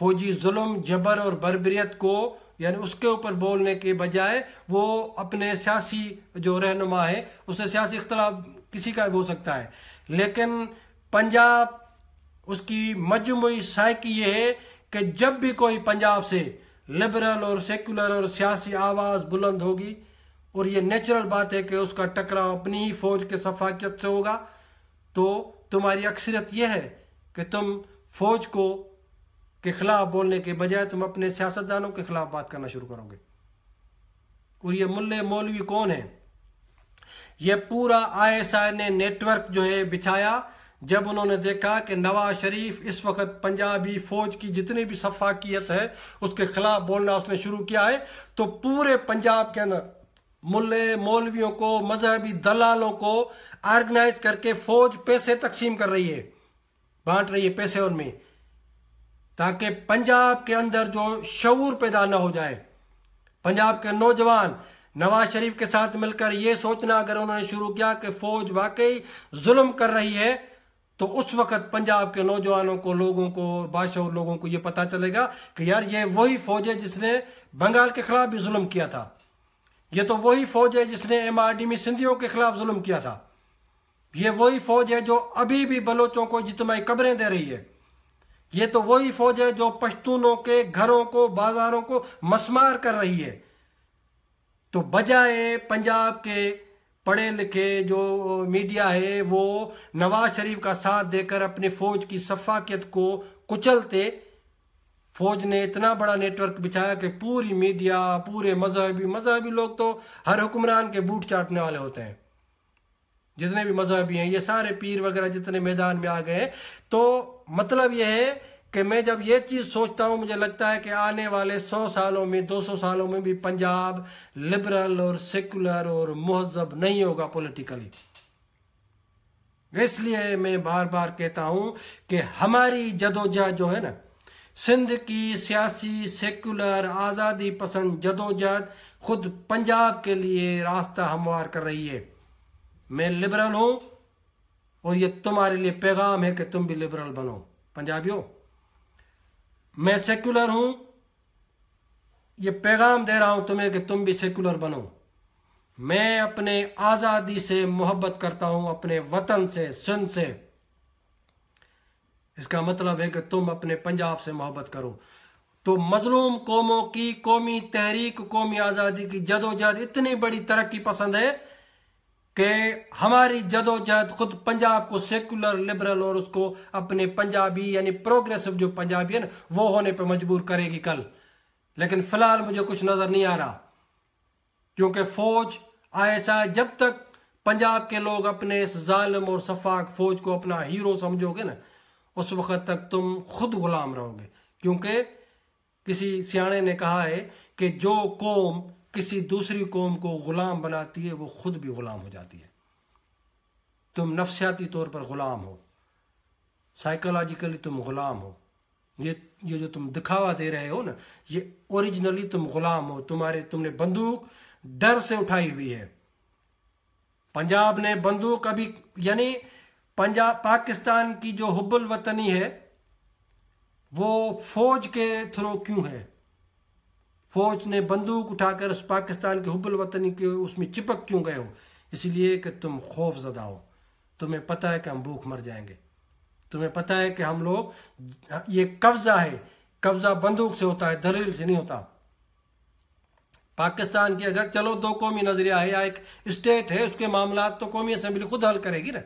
फौजी जुल्म जबर और बरबरीत को यानी उसके ऊपर बोलने के बजाय वो अपने सियासी जो रहनुमा है उससे सियासी इख्तलाफ किसी का भी हो सकता है लेकिन पंजाब उसकी मजमुई साय ये यह है कि जब भी कोई पंजाब से लिबरल और सेकुलर और सियासी आवाज़ बुलंद होगी और ये नेचुरल बात है कि उसका टकराव अपनी ही फौज के सफाकियत से होगा तो तुम्हारी अक्सरियत यह है कि तुम फौज को के खिलाफ बोलने के बजाय तुम अपने सियासतदानों के खिलाफ बात करना शुरू करोगे और ये मुल्ले मौलवी कौन है यह पूरा आईएसआई ने नेटवर्क जो है बिछाया जब उन्होंने देखा कि नवाज शरीफ इस वक्त पंजाबी फौज की जितनी भी सफाकियत है उसके खिलाफ बोलना उसने शुरू किया है तो पूरे पंजाब के अंदर मुल्ले मौलवियों को मजहबी दलालों को ऑर्गेनाइज करके फौज पैसे तकसीम कर रही है बांट रही है पैसे उनमें ताकि पंजाब के अंदर जो शूर पैदा ना हो जाए पंजाब के नौजवान नवाज शरीफ के साथ मिलकर यह सोचना अगर उन्होंने शुरू किया कि फौज वाकई जुल्म कर रही है तो उस वक्त पंजाब के नौजवानों को लोगों को बादशाह लोगों को यह पता चलेगा कि यार ये वही फौज है जिसने बंगाल के खिलाफ भी जुल्म किया था ये तो वही फौज है जिसने एम आर डी में सिंधियों के खिलाफ जुल्म किया था ये वही फौज है जो अभी भी बलोचों को जितमाई कब्रें दे रही है ये तो वही फौज है जो पश्तूनों के घरों को बाजारों को मसमार कर रही है तो बजाय पंजाब के पढ़े लिखे जो मीडिया है वो नवाज शरीफ का साथ देकर अपनी फौज की सफाकियत को कुचलते फौज ने इतना बड़ा नेटवर्क बिछाया कि पूरी मीडिया पूरे मजहबी मजहबी लोग तो हर हुक्मरान के बूट चाटने वाले होते हैं जितने भी मजहबी हैं ये सारे पीर वगैरह जितने मैदान में आ गए तो मतलब यह है कि मैं जब ये चीज़ सोचता हूं मुझे लगता है कि आने वाले 100 सालों में 200 सालों में भी पंजाब लिबरल और सेकुलर और महजब नहीं होगा पॉलिटिकली इसलिए मैं बार बार कहता हूं कि हमारी जदोजहद जो है ना सिंध की सियासी सेकुलर आज़ादी पसंद जदोजहद खुद पंजाब के लिए रास्ता हमवार कर रही है मैं लिबरल हूं और ये तुम्हारे लिए पैगाम है कि तुम भी लिबरल बनो पंजाबियों मैं सेक्युलर हूं ये पैगाम दे रहा हूं तुम्हें कि तुम भी सेक्युलर बनो मैं अपने आज़ादी से मोहब्बत करता हूं अपने वतन से सिंध से इसका मतलब है कि तुम अपने पंजाब से मोहब्बत करो तो मजलूम कौमों की कौमी तहरीक कौमी आज़ादी की जदोजहद इतनी बड़ी तरक्की पसंद है कि हमारी जदोजहद खुद पंजाब को सेकुलर लिबरल और उसको अपने पंजाबी यानी प्रोग्रेसिव जो पंजाबी है ना वो होने पर मजबूर करेगी कल लेकिन फिलहाल मुझे कुछ नजर नहीं आ रहा क्योंकि फौज ऐसा जब तक पंजाब के लोग अपने इस जालिम और शफाक फौज को अपना हीरो समझोगे ना उस वक्त तक तुम खुद गुलाम रहोगे क्योंकि किसी सियाणे ने कहा है कि जो कौम किसी दूसरी कौम को ग़ुलाम बनाती है वो ख़ुद भी ग़ुलाम हो जाती है तुम नफसियाती तौर पर ग़ुलाम हो साइकोलॉजिकली तुम ग़ुलाम हो ये ये जो तुम दिखावा दे रहे हो ना ये ओरिजिनली तुम ग़ुलाम हो तुम्हारे तुमने बंदूक डर से उठाई हुई है पंजाब ने बंदूक अभी यानी पंजाब पाकिस्तान की जो हुब्बुल वतनी है वो फौज के थ्रू क्यों है फौज ने बंदूक उठाकर उस पाकिस्तान के हुबल वतनी के उसमें चिपक क्यों गए हो इसलिए कि तुम खौफ ज़दा हो तुम्हें पता है कि हम भूख मर जाएंगे तुम्हें पता है कि हम लोग ये कब्ज़ा है कब्ज़ा बंदूक से होता है दरील से नहीं होता पाकिस्तान की अगर चलो दो कौमी नजरिया है या एक स्टेट है उसके मामला तो कौमी असम्बली खुद हल करेगी ना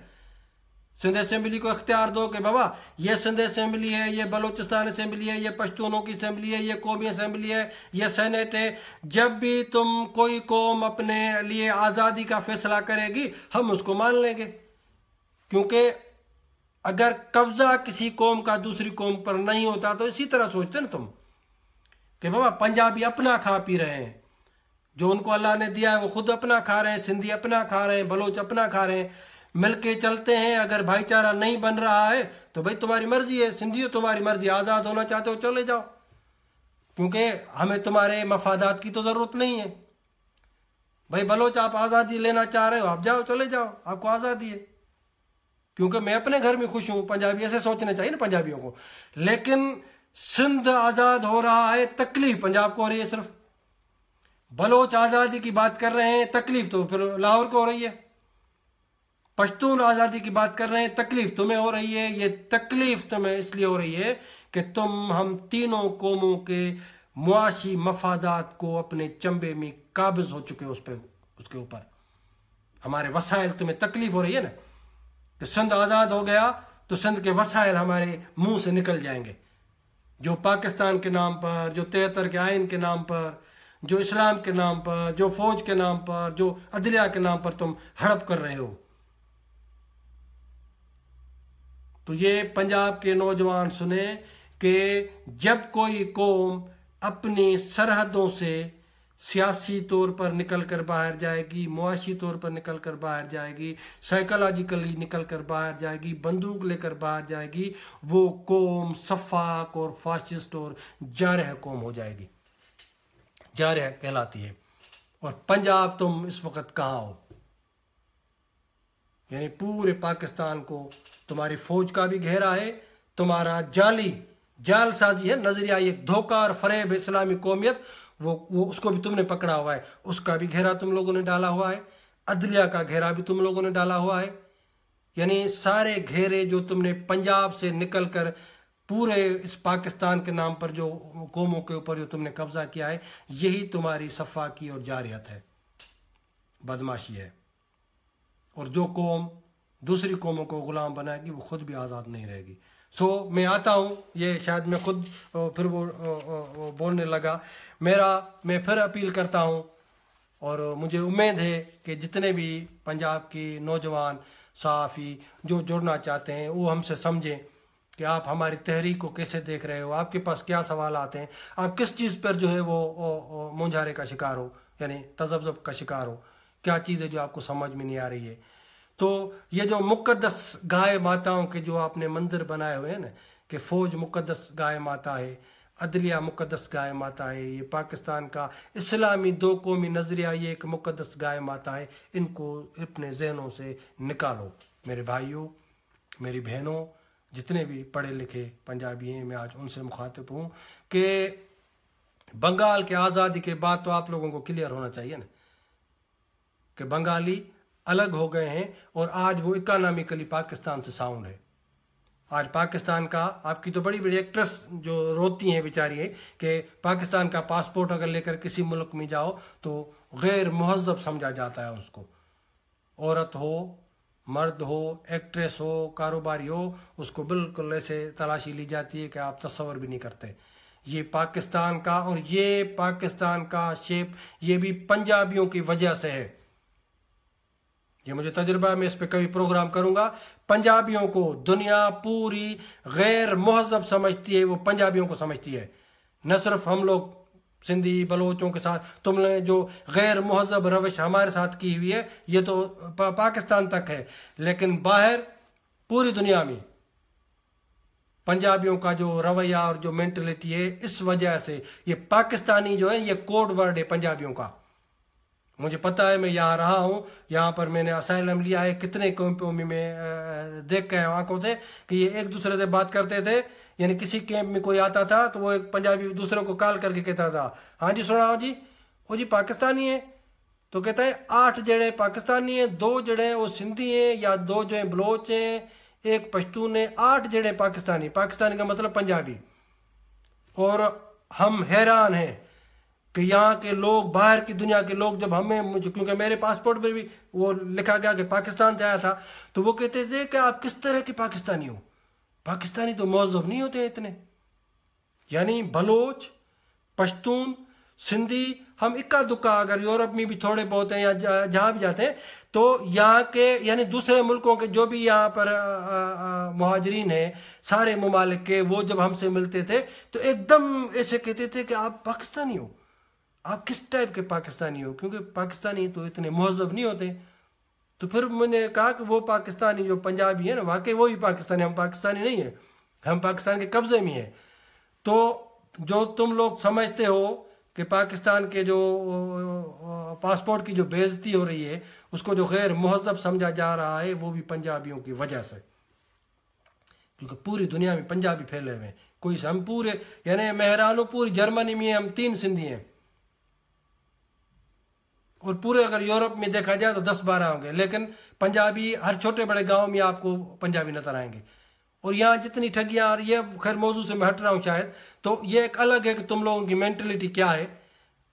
सिंध असम्बली को अख्तियार दो कि बाबा ये सिंध असम्बली है ये बलोचिस्तान असम्बली है ये पश्तूनों की असम्बली है ये कौमी असम्बली है ये सैनेट है जब भी तुम कोई कौम अपने लिए आज़ादी का फैसला करेगी हम उसको मान लेंगे क्योंकि अगर कब्जा किसी कौम का दूसरी कौम पर नहीं होता तो इसी तरह सोचते ना तुम कि बाबा पंजाबी अपना खा पी रहे हैं जो उनको अल्लाह ने दिया है वो खुद अपना खा रहे हैं सिंधी अपना खा रहे हैं बलोच अपना खा रहे हैं मिलके चलते हैं अगर भाईचारा नहीं बन रहा है तो भाई तुम्हारी मर्जी है सिंधियों तुम्हारी मर्जी आज़ाद होना चाहते हो चले जाओ क्योंकि हमें तुम्हारे मफादात की तो ज़रूरत नहीं है भाई बलोच आप आज़ादी लेना चाह रहे हो आप जाओ चले जाओ आपको आज़ादी है क्योंकि मैं अपने घर में खुश हूं पंजाबी ऐसे सोचना चाहिए ना पंजाबियों को लेकिन सिंध आज़ाद हो रहा है तकलीफ पंजाब को हो रही है सिर्फ बलोच आज़ादी की बात कर रहे हैं तकलीफ तो फिर लाहौर को हो रही है पश्तून आज़ादी की बात कर रहे हैं तकलीफ तुम्हें हो रही है ये तकलीफ तुम्हें इसलिए हो रही है कि तुम हम तीनों कौमों के मुआशी मफादात को अपने चंबे में काबिज हो चुके उस पर उसके ऊपर हमारे वसायल तुम्हें तकलीफ हो रही है ना कि सिंध आज़ाद हो गया तो सिंध के वसायल हमारे मुंह से निकल जाएंगे जो पाकिस्तान के नाम पर जो तेहतर के आयन के नाम पर जो इस्लाम के नाम पर जो फौज के नाम पर जो अदलिया के नाम पर तुम हड़प कर रहे हो तो ये पंजाब के नौजवान सुने कि जब कोई कौम अपनी सरहदों से सियासी तौर पर निकल कर बाहर जाएगी मुआशी तौर पर निकल कर बाहर जाएगी साइकोलॉजिकली निकल कर बाहर जाएगी बंदूक लेकर बाहर जाएगी वो कौम सफाक और फासिस्ट और जारह कौम हो जाएगी जारह कहलाती है और पंजाब तुम इस वक्त कहाँ हो यानी पूरे पाकिस्तान को तुम्हारी फौज का भी घेरा है तुम्हारा जाली जाल साजी है नजरिया एक धोखा और फरेब इस्लामी कौमियत वो वो उसको भी तुमने पकड़ा हुआ है उसका भी घेरा तुम लोगों ने डाला हुआ है अदलिया का घेरा भी तुम लोगों ने डाला हुआ है यानी सारे घेरे जो तुमने पंजाब से निकल कर पूरे इस पाकिस्तान के नाम पर जो कौमों के ऊपर जो तुमने कब्जा किया है यही तुम्हारी सफाकी और जारियत है बदमाशी है और जो कौम दूसरी कौमों को ग़ुलाम बनाएगी वो खुद भी आज़ाद नहीं रहेगी सो so, मैं आता हूँ ये शायद मैं खुद फिर वो, वो बोलने लगा मेरा मैं फिर अपील करता हूँ और मुझे उम्मीद है कि जितने भी पंजाब की नौजवान साफ़ी जो जुड़ना चाहते हैं वो हमसे समझें कि आप हमारी तहरीक को कैसे देख रहे हो आपके पास क्या सवाल आते हैं आप किस चीज़ पर जो है वो मुंझारे का शिकार हो यानी तजब्जब का शिकार हो क्या चीज़ है जो आपको समझ में नहीं आ रही है तो ये जो मुकदस गाय माताओं के जो आपने मंदिर बनाए हुए हैं ना कि फौज मुकदस गाय माता है अदलिया मुकदस गाय माता है ये पाकिस्तान का इस्लामी दो कौमी नज़रिया ये एक मुकदस गाय माता है इनको अपने जहनों से निकालो मेरे भाइयों मेरी बहनों जितने भी पढ़े लिखे पंजाबी हैं मैं आज उनसे मुखातिब हूँ कि बंगाल के आज़ादी के बाद तो आप लोगों को क्लियर होना चाहिए ना कि बंगाली अलग हो गए हैं और आज वो इकोनॉमिकली पाकिस्तान से साउंड है आज पाकिस्तान का आपकी तो बड़ी बड़ी एक्ट्रेस जो रोती हैं बेचारी है कि पाकिस्तान का पासपोर्ट अगर लेकर किसी मुल्क में जाओ तो गैर महजब समझा जाता है उसको औरत हो मर्द हो एक्ट्रेस हो कारोबारी हो उसको बिल्कुल ऐसे तलाशी ली जाती है कि आप तस्वर भी नहीं करते ये पाकिस्तान का और ये पाकिस्तान का शेप ये भी पंजाबियों की वजह से है ये मुझे तजर्बा है मैं इस पर कभी प्रोग्राम करूंगा पंजाबियों को दुनिया पूरी गैर महजब समझती है वो पंजाबियों को समझती है न सिर्फ हम लोग सिंधी बलोचों के साथ तुमने जो गैर महजब रविश हमारे साथ की हुई है ये तो पा, पाकिस्तान तक है लेकिन बाहर पूरी दुनिया में पंजाबियों का जो रवैया और जो मेंटलिटी है इस वजह से ये पाकिस्तानी जो है ये कोड वर्ड है पंजाबियों का मुझे पता है मैं यहाँ रहा हूँ यहाँ पर मैंने असाइलम लिया है कितने कैंपों में देख के आंखों से कि ये एक दूसरे से बात करते थे यानी किसी कैंप में कोई आता था तो वो एक पंजाबी दूसरे को कॉल करके कहता था हाँ जी सुना जी वो जी पाकिस्तानी है तो कहता है आठ जड़े पाकिस्तानी हैं दो जड़े वो सिंधी हैं या दो जो हैं बलोच हैं एक पश्तून है आठ जड़े पाकिस्तानी पाकिस्तानी का मतलब पंजाबी और हम हैरान हैं कि यहाँ के लोग बाहर की दुनिया के लोग जब हमें मुझे क्योंकि मेरे पासपोर्ट पर भी वो लिखा गया कि पाकिस्तान से आया था तो वो कहते थे कि आप किस तरह के पाकिस्तानी हो पाकिस्तानी तो मौजब नहीं होते इतने यानी बलोच पश्तून सिंधी हम इक्का दुक्का अगर यूरोप में भी थोड़े बहुत हैं या जहाँ भी जाते हैं तो यहाँ के यानी दूसरे मुल्कों के जो भी यहाँ पर महाजरीन हैं सारे ममालिक के वो जब हमसे मिलते थे तो एकदम ऐसे कहते थे कि आप पाकिस्तानी हो आप किस टाइप के पाकिस्तानी हो क्योंकि पाकिस्तानी तो इतने महजब नहीं होते तो फिर मैंने कहा कि वो पाकिस्तानी जो पंजाबी है ना वाकई वो ही पाकिस्तानी हम पाकिस्तानी नहीं है हम पाकिस्तान के कब्जे में हैं तो जो तुम लोग समझते हो कि पाकिस्तान के जो पासपोर्ट की जो बेजती हो रही है उसको जो गैर महजब समझा जा रहा है वो भी पंजाबियों की वजह से क्योंकि पूरी दुनिया में पंजाबी फैले हुए हैं कोई हम पूरे यानी मेहरानों पूरी जर्मनी में हम तीन सिंधी हैं और पूरे अगर यूरोप में देखा जाए तो दस बारह होंगे लेकिन पंजाबी हर छोटे बड़े गाँव में आपको पंजाबी नजर आएंगे और यहाँ जितनी ठगियाँ और ये खैर मौजू से मैं हट रहा हूँ शायद तो ये एक अलग है कि तुम लोगों की मैंटलिटी क्या है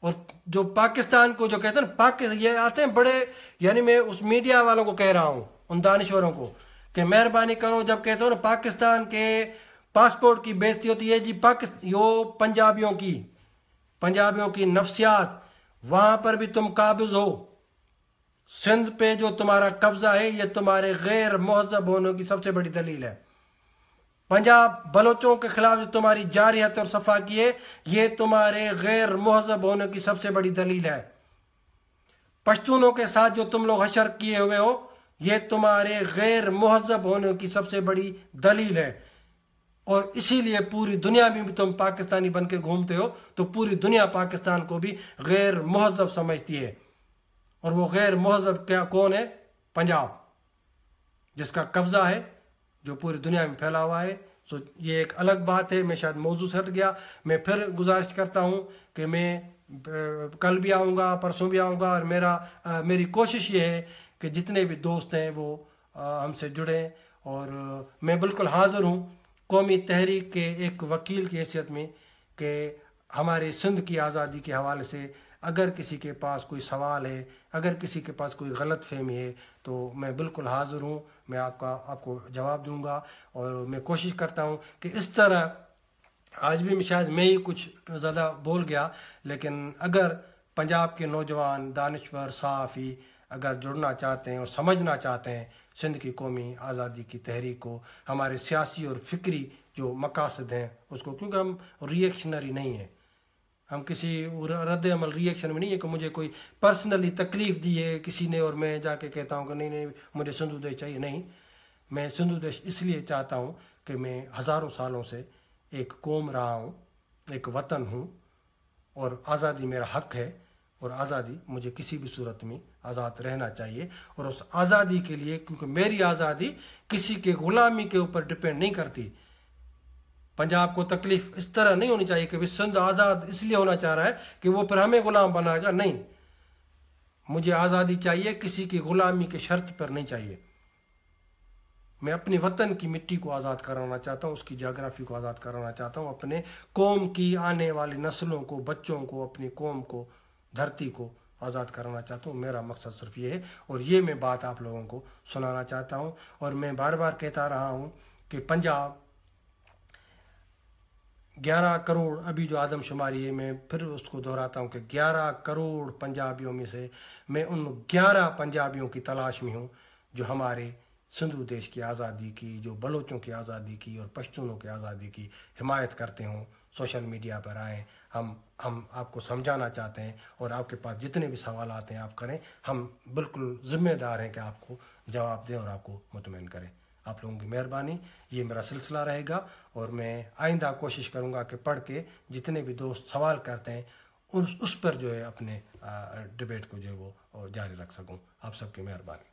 और जो पाकिस्तान को जो कहते हैं ना पाकिस्तान ये आते हैं बड़े यानी मैं उस मीडिया वालों को कह रहा हूँ उन दानश्वरों को कि मेहरबानी करो जब कहते हो ना पाकिस्तान के पासपोर्ट की बेजती होती है जी पाकिस्तान यो पंजाबियों की पंजाबियों की नफ्सियात वहां पर भी तुम काबिज हो सिंध पे जो तुम्हारा कब्जा है ये तुम्हारे गैर महजब होने की सबसे बड़ी दलील है पंजाब बलोचों के खिलाफ जो तुम्हारी जारियत और सफा की है ये तुम्हारे गैर महजब होने की सबसे बड़ी दलील है पश्तूनों के साथ जो तुम लोग हशर किए हुए हो ये तुम्हारे गैर महजब होने की सबसे बड़ी दलील है और इसीलिए पूरी दुनिया में भी तुम पाकिस्तानी बन के घूमते हो तो पूरी दुनिया पाकिस्तान को भी गैर महजब समझती है और वो गैर महजब क्या कौन है पंजाब जिसका कब्जा है जो पूरी दुनिया में फैला हुआ है सो ये एक अलग बात है मैं शायद मौजूद हट गया मैं फिर गुजारिश करता हूँ कि मैं कल भी आऊँगा परसों भी आऊँगा और मेरा आ, मेरी कोशिश ये है कि जितने भी दोस्त हैं वो हमसे जुड़ें और आ, मैं बिल्कुल हाजिर हूँ कौमी तहरीक के एक वकील की हैसियत में कि हमारे सिंध की आज़ादी के हवाले से अगर किसी के पास कोई सवाल है अगर किसी के पास कोई गलत फहमी है तो मैं बिल्कुल हाज़िर हूँ मैं आपका आपको जवाब दूँगा और मैं कोशिश करता हूँ कि इस तरह आज भी शायद मैं ही कुछ ज़्यादा बोल गया लेकिन अगर पंजाब के नौजवान दानश्वर साफ़ी अगर जुड़ना चाहते हैं और समझना चाहते हैं सिंध की कौमी आज़ादी की तहरीक को हमारे सियासी और फिक्री जो मकासद हैं उसको क्योंकि हम रिएक्शनरी नहीं हैं हम किसी रद्द अमल रिएक्शन में नहीं है कि मुझे कोई पर्सनली तकलीफ़ दी है किसी ने और मैं जाके कहता हूँ कि नहीं नहीं मुझे सिंधु देश चाहिए नहीं मैं सिंधु देश इसलिए चाहता हूँ कि मैं हज़ारों सालों से एक कौम रहा हूँ एक वतन हूँ और आज़ादी मेरा हक है और आज़ादी मुझे किसी भी सूरत में आज़ाद रहना चाहिए और उस आज़ादी के लिए क्योंकि मेरी आज़ादी किसी के गुलामी के ऊपर डिपेंड नहीं करती पंजाब को तकलीफ इस तरह नहीं होनी चाहिए कि सिंध आज़ाद इसलिए होना चाह रहा है कि वो फिर हमें गुलाम बनाएगा नहीं मुझे आज़ादी चाहिए किसी की गुलामी के शर्त पर नहीं चाहिए मैं अपने वतन की मिट्टी को आज़ाद कराना चाहता हूँ उसकी जोग्राफ़ी को आज़ाद कराना चाहता हूँ अपने कौम की आने वाली नस्लों को बच्चों को अपनी कौम को धरती को आज़ाद कराना चाहता हूँ मेरा मकसद सिर्फ ये है और ये मैं बात आप लोगों को सुनाना चाहता हूँ और मैं बार बार कहता रहा हूँ कि पंजाब ग्यारह करोड़ अभी जो आदमशुमारी है मैं फिर उसको दोहराता हूँ कि ग्यारह करोड़ पंजाबियों में से मैं उन ग्यारह पंजाबियों की तलाश में हूँ जो हमारे सिंधु देश की आज़ादी की जो बलोचों की आज़ादी की और पश्तूनों की आज़ादी की हिमायत करते हों सोशल मीडिया पर आए हम हम आपको समझाना चाहते हैं और आपके पास जितने भी सवाल आते हैं आप करें हम बिल्कुल ज़िम्मेदार हैं कि आपको जवाब दें और आपको मुतमिन करें आप लोगों की मेहरबानी ये मेरा सिलसिला रहेगा और मैं आइंदा कोशिश करूँगा कि पढ़ के जितने भी दोस्त सवाल करते हैं उस उस पर जो है अपने डिबेट को जो है वो जारी रख सकूँ आप सबकी मेहरबानी